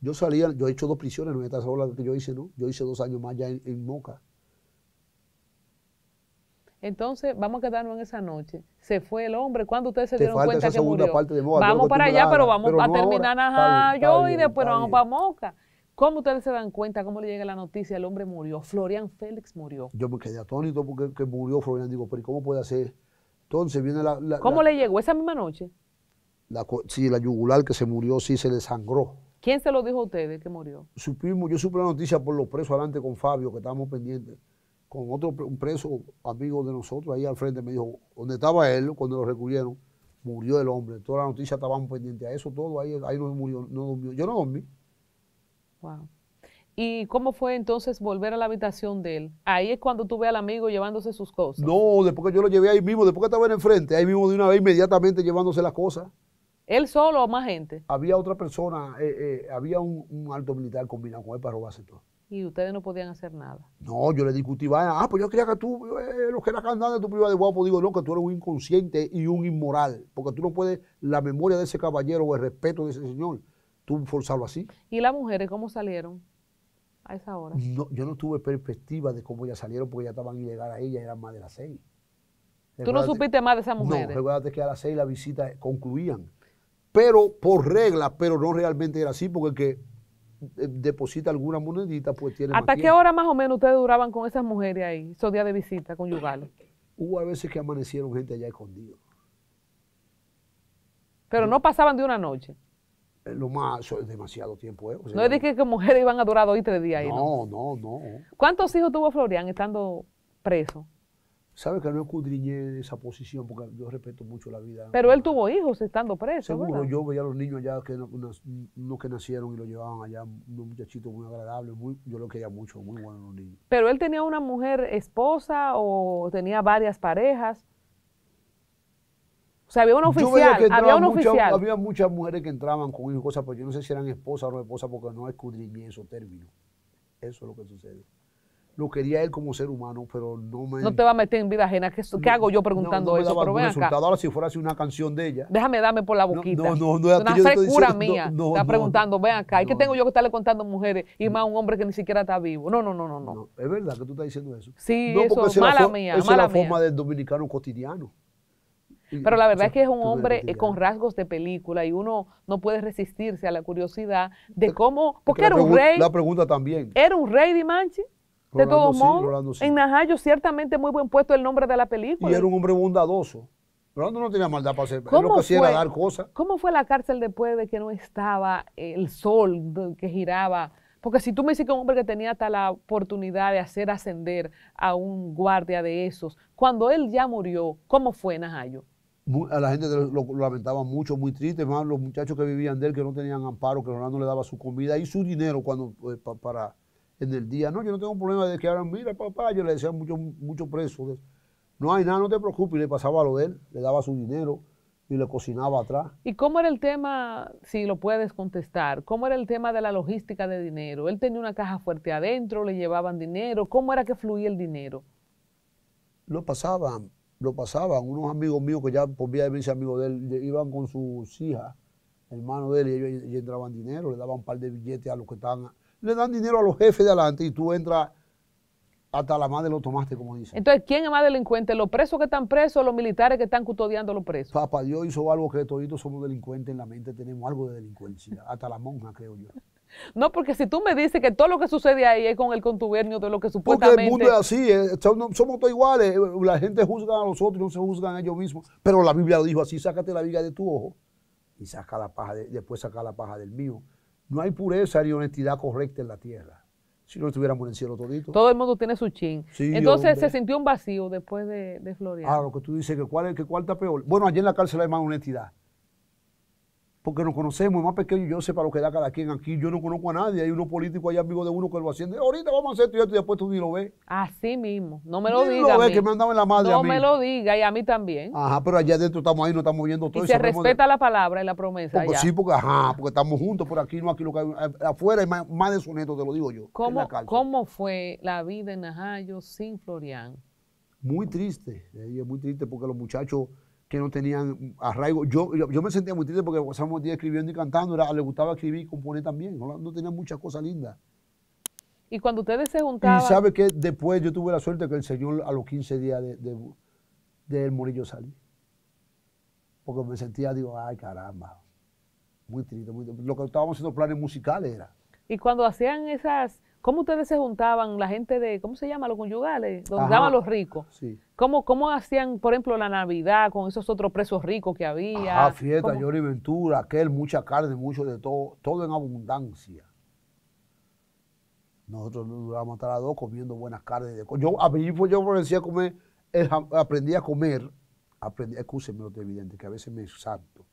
Yo salía, yo he hecho dos prisiones, no estas esta que yo hice, ¿no? Yo hice dos años más ya en, Moca.
Entonces, vamos a quedarnos en esa noche. Se fue el hombre. ¿Cuándo ustedes se dieron cuenta que murió? Vamos para allá, pero vamos a terminar a y después vamos para Moca. ¿Cómo ustedes se dan cuenta? ¿Cómo le llega la noticia? El hombre murió. Florian Félix murió.
Yo me quedé atónito porque murió Florian. Digo, pero ¿cómo puede ser? Entonces viene la... ¿Cómo
le llegó esa misma noche?
sí, la yugular que se murió, sí, se le sangró.
¿Quién se lo dijo a ustedes que murió?
Supimos, yo supe la noticia por los presos adelante con Fabio, que estábamos pendientes. Con otro preso amigo de nosotros ahí al frente me dijo, ¿dónde estaba él, cuando lo recogieron, murió el hombre. Toda la noticia estábamos pendientes a eso, todo ahí, ahí no murió, no durmió. Yo no dormí.
Wow. ¿Y cómo fue entonces volver a la habitación de él? Ahí es cuando tú ves al amigo llevándose sus cosas.
No, después que yo lo llevé ahí mismo, después que estaba en frente ahí mismo de una vez inmediatamente llevándose las cosas.
¿Él solo o más gente?
Había otra persona, eh, eh, había un, alto militar combinado con él para robarse todo.
Y ustedes no podían hacer nada.
No, yo le discutí, ah, pues yo creía que tú, eh, los que eras cantantes de tu de guapo, digo, no, que tú eres un inconsciente y un inmoral, porque tú no puedes, la memoria de ese caballero o el respeto de ese señor, tú forzarlo así.
¿Y las mujeres cómo salieron a esa hora?
yo no tuve perspectiva de cómo ellas salieron porque ya estaban llegar a ellas, eran más de las seis. ¿Tú no supiste
más de esas mujeres? No,
recuérdate que a las seis las visitas concluían. Pero por regla, pero no realmente era así porque el que eh, deposita alguna monedita pues tiene ¿Hasta qué hora
más o menos ustedes duraban con esas mujeres ahí, esos días de visita conyugales?
Hubo a veces que amanecieron gente allá escondida.
Pero no pasaban de una noche.
Eh, lo más, es demasiado tiempo. ¿eh? no es de que,
mujeres iban a durar dos y tres días No, no, no. ¿Cuántos hijos tuvo Florian estando preso?
Sabes que no escudriñé esa posición porque yo respeto mucho la vida. Pero
él tuvo hijos estando preso. Seguro, yo
veía a los niños allá, que unos que nacieron y lo llevaban allá, unos muchachitos muy agradables, yo lo quería mucho, muy buenos los niños.
Pero él tenía una mujer esposa o tenía varias parejas. O había un oficial, había Había
muchas mujeres que entraban con hijos, cosas, pues pero yo no sé si eran esposas o no esposas porque no escudriñé esos términos. Eso es lo que sucede. Lo quería él como ser humano, pero no me... No
te va a meter en vida ajena. ¿Qué, hago yo preguntando no me eso? pero Ahora
si fuera así una canción de ella.
Déjame darme por la boquita. No, no, no. una frescura mía. está preguntando, ven acá. ¿Y qué tengo yo que estarle contando mujeres? Y más un hombre que ni siquiera está vivo. No, no, no, no.
es verdad que tú estás diciendo eso. Sí, eso es mala mía. Esa es la forma del dominicano cotidiano. Pero la verdad es que es un hombre con
rasgos de película y uno no puede resistirse a la curiosidad de cómo, porque era un rey. La
pregunta también.
Era un rey de Manchi, De todos modos, en Najayo ciertamente muy buen puesto el nombre de la película. Y era un
hombre bondadoso. Pero no tenía maldad para hacer, dar cosas.
¿Cómo fue la cárcel después de que no estaba el sol que giraba? Porque si tú me dices que un hombre que tenía hasta la oportunidad de hacer ascender a un guardia de esos, cuando él ya murió, ¿cómo fue Najayo?
a la gente lo, lamentaba mucho, muy triste, más los muchachos que vivían de él, que no tenían amparo, que no le daba su comida y su dinero cuando pues, para en el día. No, yo no tengo problema de que ahora, mira papá, yo le decía mucho, mucho preso. No hay nada, no te preocupes, y le pasaba lo de él, le daba su dinero y le cocinaba atrás.
¿Y cómo era el tema, si lo puedes contestar, cómo era el tema de la logística de dinero? Él tenía una caja fuerte adentro, le llevaban dinero, ¿cómo era que fluía el dinero?
Lo pasaban lo pasaban. Unos amigos míos que ya por vía de venirse amigos de él, iban con sus hijas, hermanos de él, y ellos entraban dinero, le daban un par de billetes a los que estaban. Le dan dinero a los jefes de adelante y tú entras hasta la madre lo tomaste, como dicen.
Entonces, ¿quién es más delincuente? ¿Los presos que están presos o los militares que están custodiando a los
presos? Papá Dios hizo algo que todos somos delincuentes en la mente, tenemos algo de delincuencia, hasta la monja, creo yo.
No, porque si tú me dices que todo lo que sucede ahí es con el contubernio de lo que supuestamente... Porque el mundo es así,
eh, somos todos iguales, eh, la gente juzga a los otros, no se juzgan a ellos mismos, pero la Biblia dijo así, sácate la viga de tu ojo y saca la paja, después saca la paja del mío. No hay pureza ni honestidad correcta en la tierra. Si no estuviéramos en el cielo todito. Todo el
mundo tiene su chin.
Entonces se
sintió un vacío después de, de Ah,
lo que tú dices, que cuál, que cuál está peor. Bueno, allí en la cárcel hay más honestidad porque nos conocemos, más pequeño, yo sé para lo que da cada quien aquí, yo no conozco a nadie, hay uno político allá amigo de uno que lo asciende, ahorita vamos a hacer esto y, después tú ni lo ves.
Así mismo, no me lo digas. Lo ves, que me han dado en la madre no me lo diga y a mí también. Ajá,
pero allá adentro estamos ahí, no estamos viendo todo. Y, se respeta
la palabra y la promesa. Porque, Sí,
porque ajá, porque estamos juntos por aquí, no aquí lo que hay, eh, afuera es más, más neto, te lo digo yo. ¿Cómo,
¿Cómo fue la vida en Najayo sin Florian?
Muy triste, eh, muy triste porque los muchachos que no tenían arraigo. Yo, yo, me sentía muy triste porque pasábamos días escribiendo y cantando, era, le gustaba escribir y componer también, no, tenía muchas cosas lindas.
Y cuando ustedes se juntaban... Y sabe que
después yo tuve la suerte que el Señor a los 15 días de, de, el Morillo Porque me sentía, digo, ay caramba, muy triste, muy triste. Lo que estábamos haciendo planes musicales era.
Y cuando hacían esas ¿Cómo ustedes se juntaban, la gente de, ¿cómo se llama? Los conyugales, donde daban los ricos. Sí. ¿Cómo, ¿Cómo, hacían, por ejemplo, la Navidad con esos otros presos ricos que había? Ah, fiesta, y Johnny
Ventura, aquel, mucha carne, mucho de todo, todo en abundancia. Nosotros durábamos hasta las dos comiendo buenas carnes. yo, aprendí a comer, aprendí a comer, aprendí, excúsenme lo evidente, que a veces me salto.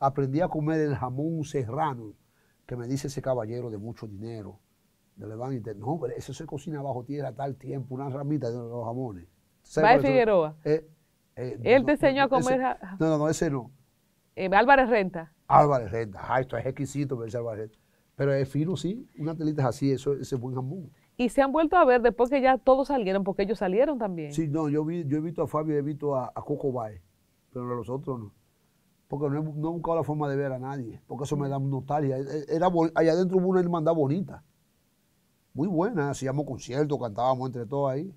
Aprendí a comer el jamón serrano, que me dice ese caballero de mucho dinero no, pero eso se cocina bajo tierra tal tiempo, una ramita de los jamones. de Figueroa? Eh, eh, Él te
enseñó a comer.
no, no, ese no.
Eh, Álvarez Renta.
Álvarez Renta, ah, esto es exquisito, pero Álvarez Renta. Pero es fino, sí, unas telitas así, eso, ese buen jamón.
Y se han vuelto a ver después que ya todos salieron, porque ellos salieron también. Sí,
no, yo, yo he visto a Fabio, he visto a, a Coco Bay pero a los otros no porque no he, buscado la forma de ver a nadie, porque eso me da nostalgia. E, e, era, allá adentro hubo una hermandad bonita muy buena, hacíamos conciertos, cantábamos entre todos ahí.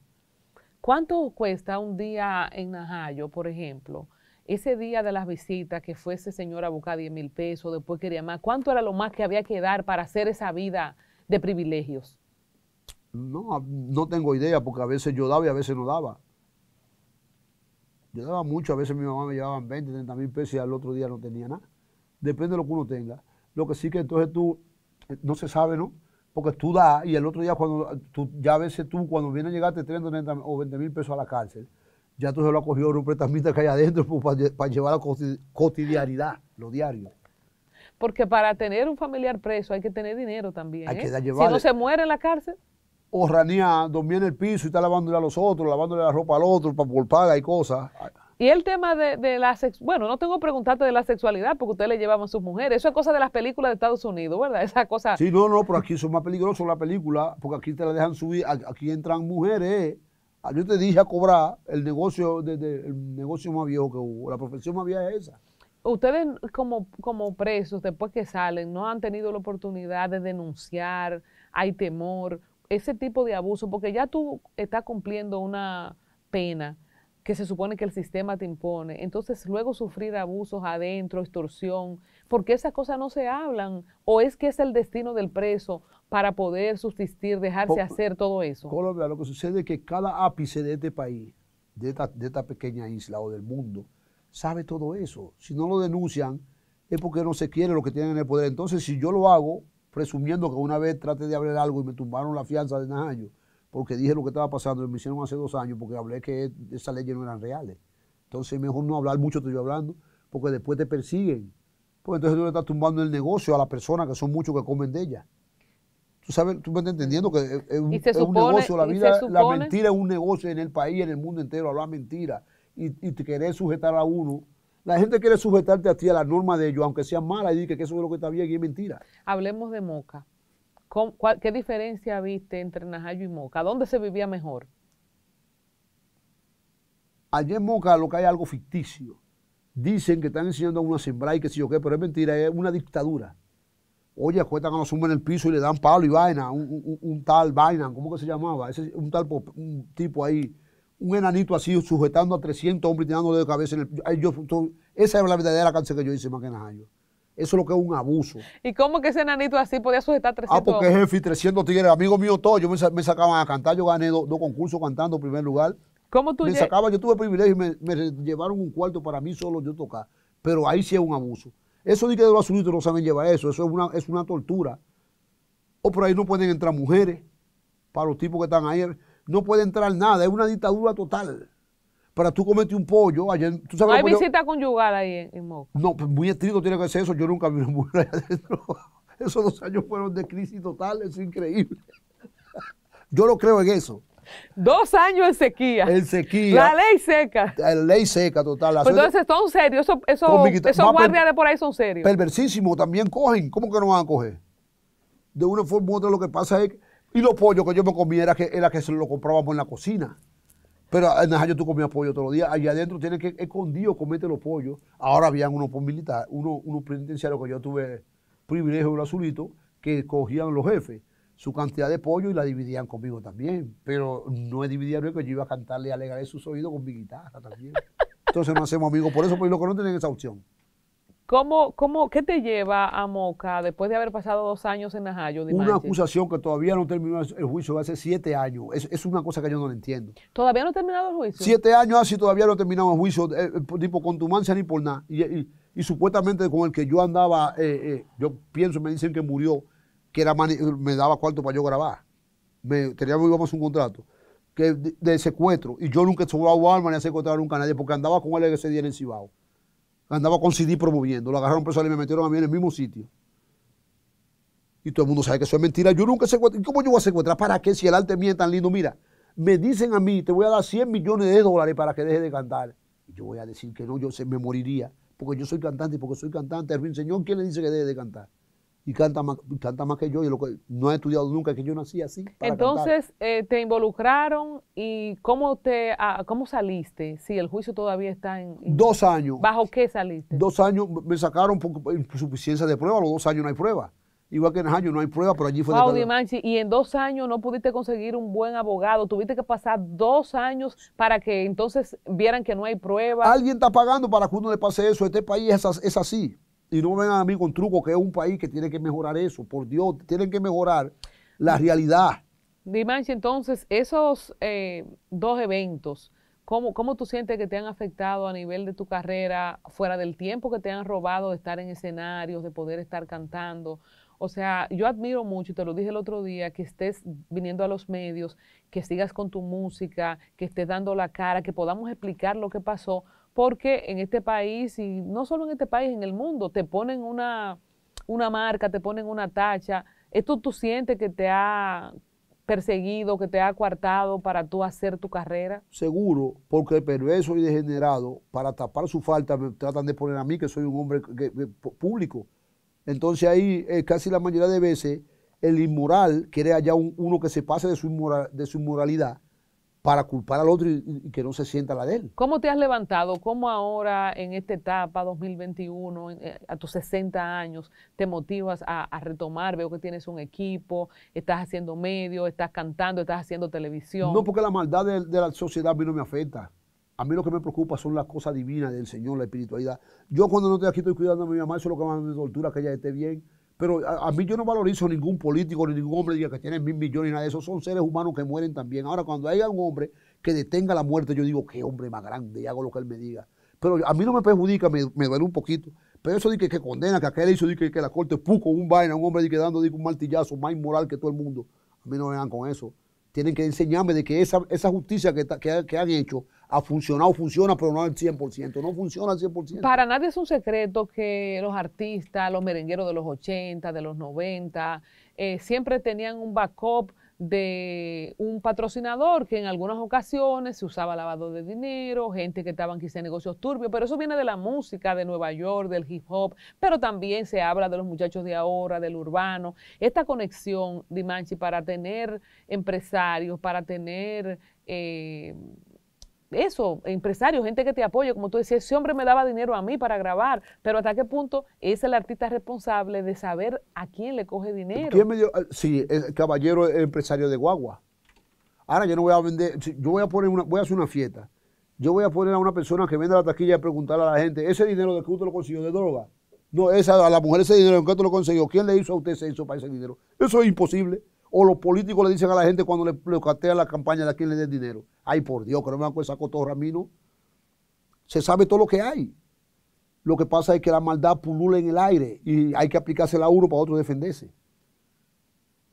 ¿Cuánto cuesta un día en Najayo, por ejemplo? Ese día de las visitas que fue ese señor a buscar 10 mil pesos, después quería más, ¿cuánto era lo más que había que dar para hacer esa vida de privilegios? No,
no tengo idea, porque a veces yo daba y a veces no daba. Yo daba mucho, a veces mi mamá me llevaba 20, 30 mil pesos y al otro día no tenía nada. Depende de lo que uno tenga. Lo que sí que entonces tú, eh, no se sabe, ¿no? porque tú das y el otro día cuando tú, ya a veces tú cuando viene a llegarte 30 o 20 mil pesos a la cárcel, ya tú se lo has cogido a un prestamista que hay adentro pues, para, llevar la cotidianidad, lo diario.
Porque para tener un familiar preso hay que tener dinero también. Hay ¿eh? si no se muere en la cárcel.
O ranía, dormía en el piso y está lavándole a los otros, lavándole la ropa al otro, para por paga y cosas.
Y el tema de, la sexualidad, bueno, no tengo que preguntarte de la sexualidad porque ustedes le llevaban a sus mujeres. Eso es cosa de las películas de Estados Unidos, ¿verdad? Esa cosa. Sí, no,
no, pero aquí son más peligroso, la película, porque aquí te la dejan subir, aquí entran mujeres. Ah, yo te dije a cobrar el negocio, de, el negocio más viejo que hubo, la profesión más
vieja es esa. Ustedes como, como presos, después que salen, no han tenido la oportunidad de denunciar, hay temor, ese tipo de abuso, porque ya tú estás cumpliendo una pena que se supone que el sistema te impone. Entonces luego sufrir abusos adentro, extorsión, porque esas cosas no se hablan. O es que es el destino del preso para poder subsistir, dejarse hacer todo eso.
lo que sucede es que cada ápice de este país, de esta, de esta pequeña isla o del mundo, sabe todo eso. Si no lo denuncian, es porque no se quiere lo que tienen en el poder. Entonces, si yo lo hago, presumiendo que una vez traté de abrir algo y me tumbaron la fianza de Najayo, porque dije lo que estaba pasando, me hicieron hace dos años porque hablé que esas leyes no eran reales. Entonces mejor no hablar mucho, estoy hablando, porque después te persiguen. Pues entonces tú le estás tumbando el negocio a la persona que son muchos que comen de ella. Tú sabes, tú me estás entendiendo que es, un negocio, la la mentira es un negocio en el país, en el mundo entero, hablar mentira y, te querer sujetar a uno. La gente quiere sujetarte a ti a la norma de ellos, aunque sea mala, y dice que eso es lo que está bien y es
mentira. Hablemos de Moca. ¿qué diferencia viste entre Najayo y Moca? ¿Dónde se vivía mejor?
Allí en Moca lo que hay algo ficticio. Dicen que están enseñando a uno a sembrar y qué sé yo qué, pero es mentira, es una dictadura. Oye, a que nos en el piso y le dan palo y vaina, un, tal vaina, ¿cómo que se llamaba? Ese, un tal tipo ahí, un enanito así sujetando a 300 hombres y tirándole de cabeza en el... esa es la verdadera canción que yo hice más que Najayo. Eso es lo que es un abuso.
¿Y cómo que ese nanito así podía sujetar 300? Ah, porque jefe,
300 tigres, amigo mío todo. Yo me, sacaban a cantar, yo gané dos concursos cantando en primer lugar. ¿Cómo tú Me sacaban, yo tuve privilegio y me, llevaron un cuarto para mí solo yo tocar. Pero ahí sí es un abuso. Eso ni que de los azulitos no saben llevar eso, eso una, es una tortura. O por ahí no pueden entrar mujeres para los tipos que están ahí. No puede entrar nada, es una dictadura total. Pero tú comete un pollo. Ayer, ¿tú sabes hay visita
conyugal ahí en, Moca.
No, pues muy estricto tiene que ser eso. Yo nunca vi una mujer allá adentro. Esos dos años fueron de crisis total, es increíble. Yo no creo en eso. Dos años en sequía. En sequía. La
ley seca. La ley
seca, total. Pues entonces
son serios, esos, esos, esos guardias de por ahí son serios.
Perversísimo, también cogen. ¿Cómo que no van a coger? De una forma u otra lo que pasa es... y los pollos que yo me comía era que, era que se lo comprábamos en la cocina. Pero en eh, Najayo tú comías pollo todos los días. Allá adentro tienes que escondido comete los pollos. Ahora habían unos militares, unos, unos penitenciarios que yo tuve privilegio, un azulito, que cogían los jefes su cantidad de pollo y la dividían conmigo también. Pero no es dividido que yo iba a cantarle y alegaré sus oídos con mi guitarra también. Entonces no hacemos amigos por eso, porque los que no tienen esa opción.
¿Cómo, cómo, ¿Qué te lleva a Moca después de haber pasado dos años en Najayo? Una acusación
que todavía no terminó el juicio hace siete años. Es, una cosa que yo no entiendo.
¿Todavía no ha terminado el juicio? Siete
años así todavía no ha terminado el juicio, tipo eh, eh, ni contumancia ni por nada. Y, supuestamente con el que yo andaba, eh, yo pienso, me dicen que murió, que era me daba cuarto para yo grabar. Me, teníamos, íbamos un contrato que, de, secuestro. Y yo nunca he arma arma ni a secuestrar nunca a nadie porque andaba con él ese día en el Cibao andaba con CD promoviendo, lo agarraron preso y me metieron a mí en el mismo sitio. Y todo el mundo sabe que eso es mentira. Yo nunca y ¿Cómo yo voy a secuestrar? ¿Para qué? Si el arte mío es tan lindo. Mira, me dicen a mí, te voy a dar 100 millones de dólares para que deje de cantar. Y yo voy a decir que no, yo se me moriría. Porque yo soy cantante y porque soy cantante. El señor, ¿quién le dice que deje de cantar? y canta más, más que yo y lo que, no he estudiado nunca que yo nací así. Entonces,
eh, te involucraron y cómo te ah, cómo saliste, si el juicio todavía está en,
Dos años. ¿Bajo
qué saliste?
Dos años, me sacaron por, insuficiencia de prueba, los dos años no hay prueba. Igual que en años no hay prueba, pero allí fue wow, de
y en dos años no pudiste conseguir un buen abogado, tuviste que pasar dos años para que entonces vieran que no hay prueba. Alguien está
pagando para que uno le pase eso, este país es así. Y no vengan a mí con truco que es un país que tiene que mejorar eso. Por Dios, tienen que mejorar la mm. realidad.
Dimanche, entonces, esos eh, dos eventos, ¿cómo, ¿cómo tú sientes que te han afectado a nivel de tu carrera, fuera del tiempo que te han robado de estar en escenarios, de poder estar cantando? O sea, yo admiro mucho, y te lo dije el otro día, que estés viniendo a los medios, que sigas con tu música, que estés dando la cara, que podamos explicar lo que pasó, porque en este país, y no solo en este país, en el mundo, te ponen una, marca, te ponen una tacha. Esto tú sientes que te ha perseguido, que te ha coartado para tú hacer tu carrera?
Seguro, porque perverso y degenerado, para tapar su falta, me tratan de poner a mí que soy un hombre público. Entonces ahí eh, casi la mayoría de veces el inmoral quiere allá uno que se pase de su, de su inmoralidad para culpar al otro y, que no se sienta la de él.
¿Cómo te has levantado? ¿Cómo ahora en esta etapa 2021, eh, a tus 60 años, te motivas a, retomar? Veo que tienes un equipo, estás haciendo medios, estás cantando, estás haciendo televisión. No,
porque la maldad de, la sociedad a mí no me afecta. A mí lo que me preocupa son las cosas divinas del Señor, la espiritualidad. Yo cuando no estoy aquí estoy cuidando a mi mamá, eso es lo que más me tortura, que ella esté bien pero a, mí yo no valorizo ningún político ni ningún hombre diga que tiene mil millones ni nada de eso. Son seres humanos que mueren también. Ahora, cuando haya un hombre que detenga la muerte, yo digo, qué hombre más grande, y hago lo que él me diga. Pero a mí no me perjudica, me, duele un poquito. Pero eso de que, condena, que aquel hizo de que, la corte puco, un vaina, un hombre de dando un martillazo más inmoral que todo el mundo. A mí no me dan con eso tienen que enseñarme de que esa, justicia que, que, han hecho ha funcionado, funciona, pero no al 100%, no funciona al 100%. Para
nadie es un secreto que los artistas, los merengueros de los 80, de los 90, eh, siempre tenían un backup de un patrocinador que en algunas ocasiones se usaba lavado de dinero, gente que estaban quizá en negocios turbios, pero eso viene de la música de Nueva York, del hip hop, pero también se habla de los muchachos de ahora, del urbano. Esta conexión, de Manchi para tener empresarios, para tener eh, eso, empresarios, gente que te apoya. como tú decías, ese hombre me daba dinero a mí para grabar, pero hasta qué punto es el artista responsable de saber a quién le coge dinero. ¿Quién me
dio? Ah, sí, el caballero empresario de Guagua. Ahora yo no voy a vender, yo voy a poner una, voy a hacer una fiesta. Yo voy a poner a una persona que venda la taquilla y preguntarle a la gente, ¿ese dinero de qué usted lo consiguió de droga? No, a la mujer ese dinero de qué usted lo consiguió, ¿quién le hizo a usted eso para ese dinero? Eso es imposible o los políticos le dicen a la gente cuando le, le la campaña de a quién le den dinero. Ay, por Dios, que no me van con esa cotorra, Se sabe todo lo que hay. Lo que pasa es que la maldad pulula en el aire y hay que aplicársela a uno para otro defenderse.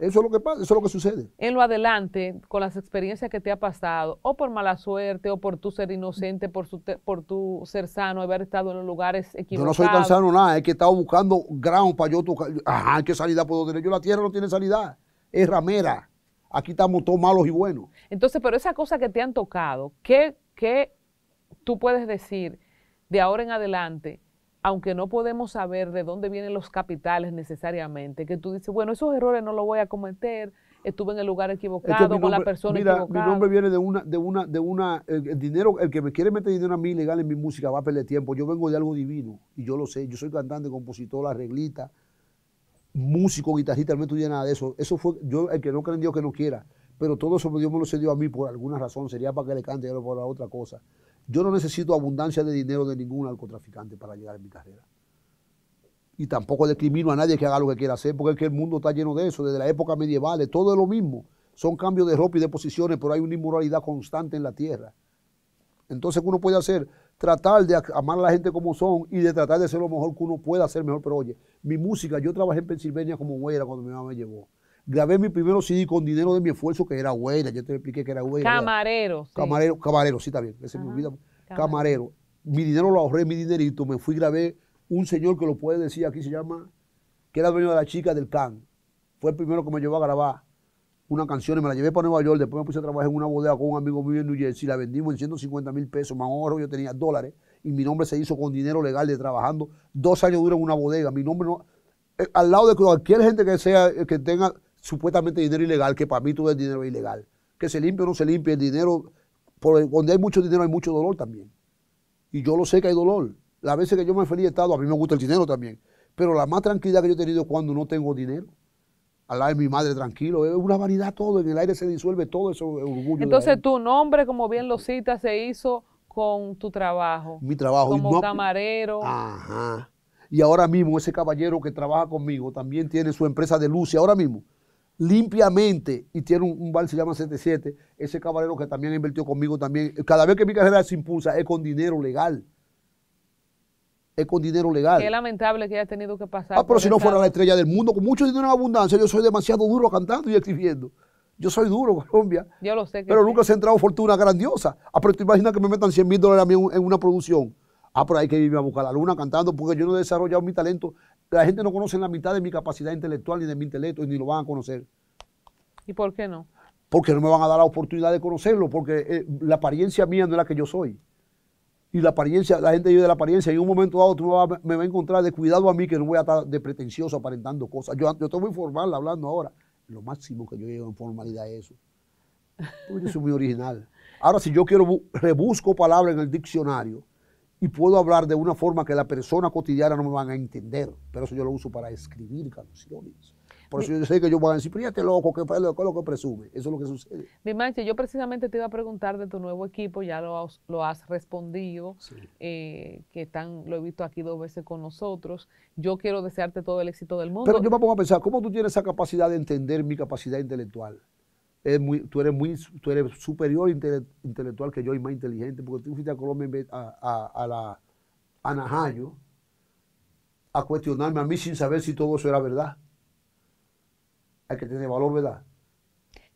Eso es lo que pasa, eso es lo que sucede.
En lo adelante, con las experiencias que te ha pasado, o por mala suerte, o por tu ser inocente, por, por tu ser sano, haber estado en los lugares equivocados. Yo no soy tan
sano nada, es que he estado buscando ground para yo tocar. Ajá, ¿qué salida puedo tener? yo la tierra no tiene salida es ramera. Aquí estamos todos malos y buenos.
Entonces, pero esas cosas que te han tocado, ¿qué, ¿qué tú puedes decir de ahora en adelante? aunque no podemos saber de dónde vienen los capitales necesariamente, que tú dices, bueno, esos errores no los voy a cometer, estuve en el lugar equivocado, con la persona mira, Mi nombre
viene de una, de una, de una, el, dinero, el que me quiere meter dinero a mí ilegal en mi música va a perder tiempo. Yo vengo de algo divino y yo lo sé, yo soy cantante, compositor, arreglista, músico, guitarrista, no estudié nada de eso. Eso fue, yo, el que no cree en Dios, que no quiera. Pero todo eso Dios me lo cedió a mí por alguna razón. Sería para que le cante por para otra cosa. Yo no necesito abundancia de dinero de ningún narcotraficante para llegar a mi carrera. Y tampoco discrimino a nadie que haga lo que quiera hacer, porque es que el mundo está lleno de eso, desde la época medieval, todo lo mismo. Son cambios de ropa y de posiciones, pero hay una inmoralidad constante en la tierra. Entonces, ¿qué uno puede hacer? tratar de amar a la gente como son y de tratar de ser lo mejor que uno pueda hacer mejor. Pero oye, mi música, yo trabajé en Pensilvania como güera cuando mi mamá me llevó. Grabé mi primer CD con dinero de mi esfuerzo, que era güera. Yo te expliqué que era güera.
Camarero.
Camarero, camarero, sí, está Ese me olvida. Camarero. Mi dinero lo ahorré, mi dinerito. Me fui, grabé un señor que lo puede decir aquí, se llama, que era dueño de la chica del can. Fue el primero que me llevó a grabar una canción y me la llevé para Nueva York. Después me puse a trabajar en una bodega con un amigo mío en New Jersey. La vendimos en 150 mil pesos, más ahorro, yo tenía dólares. Y mi nombre se hizo con dinero legal de trabajando. Dos años duro en una bodega. Mi nombre no. Eh, al lado de cualquier gente que sea, que tenga supuestamente dinero ilegal, que para mí todo es dinero ilegal. Que se limpie o no se limpie, el dinero. Por, donde hay mucho dinero hay mucho dolor también. Y yo lo sé que hay dolor. Las veces que yo me he feliz estado, a mí me gusta el dinero también. Pero la más tranquilidad que yo he tenido es cuando no tengo dinero al lado de mi madre tranquilo. Es una variedad todo, en el aire se disuelve todo eso orgullo. Entonces tu
nombre, como bien lo citas, se hizo con tu trabajo.
Mi trabajo. Como
camarero.
Ajá. Y ahora mismo ese caballero que trabaja conmigo también tiene su empresa de luz y ahora mismo limpiamente y tiene un, un bar se llama 77, ese caballero que también invirtió conmigo también, cada vez que mi carrera se impulsa es con dinero legal es con dinero legal. Qué
lamentable que haya tenido que pasar. Ah, pero si no fuera la
estrella del mundo, con mucho dinero en abundancia, yo soy demasiado duro cantando y escribiendo. Yo soy duro, Colombia.
Yo lo sé. pero nunca
se ha entrado fortuna grandiosa. Ah, pero tú imaginas que me metan 100 mil dólares a mí en una producción. Ah, pero hay que irme a buscar la luna cantando porque yo no he desarrollado mi talento. La gente no conoce la mitad de mi capacidad intelectual ni de mi intelecto y ni lo van a conocer. ¿Y por qué no? Porque no me van a dar la oportunidad de conocerlo, porque eh, la apariencia mía no es la que yo soy y la apariencia, la gente vive de la apariencia. Y en un momento dado tú me va a encontrar de cuidado a mí que no voy a estar de pretencioso aparentando cosas. Yo, yo estoy muy formal hablando ahora. Lo máximo que yo llego en formalidad es eso. Eso yo muy original. Ahora, si yo quiero, rebusco palabras en el diccionario y puedo hablar de una forma que la persona cotidiana no me van a entender. Pero eso yo lo uso para escribir canciones por eso yo sé que yo voy a decir, pero este loco, que es lo que presume. Eso es lo que sucede.
Mi manche, yo precisamente te iba a preguntar de tu nuevo equipo, ya lo, has respondido, eh, que están, lo he visto aquí dos veces con nosotros. Yo quiero desearte todo el éxito del mundo. Pero yo me pongo a
pensar, ¿cómo tú tienes esa capacidad de entender mi capacidad intelectual? tú eres muy eres superior intelectual que yo y más inteligente, porque tú fuiste a Colombia a, la a Najayo a cuestionarme a mí sin saber si todo eso era verdad hay que tener valor, ¿verdad?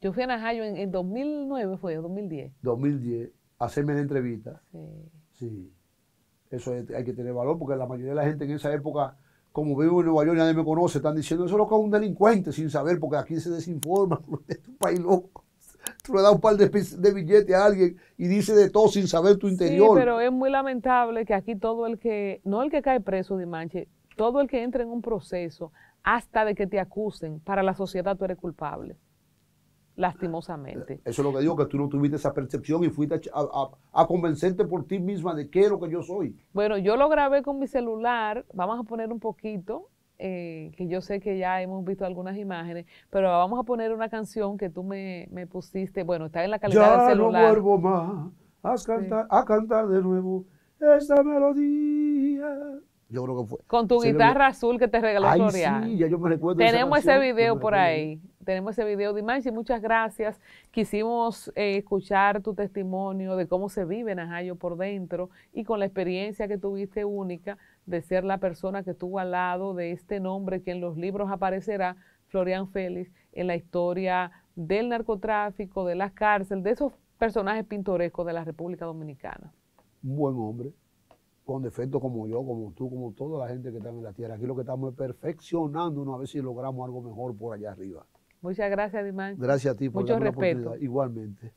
Yo fui a Najayo en, 2009, fue, 2010.
2010, hacerme la entrevista. Sí. sí. Eso hay que tener valor, porque la mayoría de la gente en esa época, como vivo en Nueva York, nadie me conoce, están diciendo, eso es lo que es un delincuente, sin saber, porque aquí se desinforma, es un país loco. Tú le das un par de, billetes a alguien y dice de todo sin saber tu interior. Sí, pero
es muy lamentable que aquí todo el que, no el que cae preso, Dimanche, todo el que entra en un proceso hasta de que te acusen, para la sociedad tú eres culpable. Lastimosamente.
Eh, eso es lo que digo, que tú no tuviste esa percepción y fuiste a, a, convencerte por ti misma de qué es lo que yo soy.
Bueno, yo lo grabé con mi celular, vamos a poner un poquito, eh, que yo sé que ya hemos visto algunas imágenes, pero vamos a poner una canción que tú me, pusiste, bueno, está en la calidad del celular. Ya no
vuelvo más a cantar, a cantar de nuevo esta
melodía.
Yo creo que fue. Con tu guitarra
azul que te regaló Florian.
Tenemos ese video por ahí.
Tenemos ese video. Dimanche, muchas gracias. Quisimos eh, escuchar tu testimonio de cómo se vive Najayo por dentro y con la experiencia que tuviste única de ser la persona que estuvo al lado de este nombre que en los libros aparecerá, Florian Félix, en la historia del narcotráfico, de las cárceles, de esos personajes pintorescos de la República Dominicana.
Un buen hombre con defectos como yo, como tú, como toda la gente que está en la tierra. Aquí lo que estamos es perfeccionándonos a ver si logramos algo mejor por allá arriba.
Muchas gracias, Dimán. Gracias a ti por Mucho respeto.
Igualmente.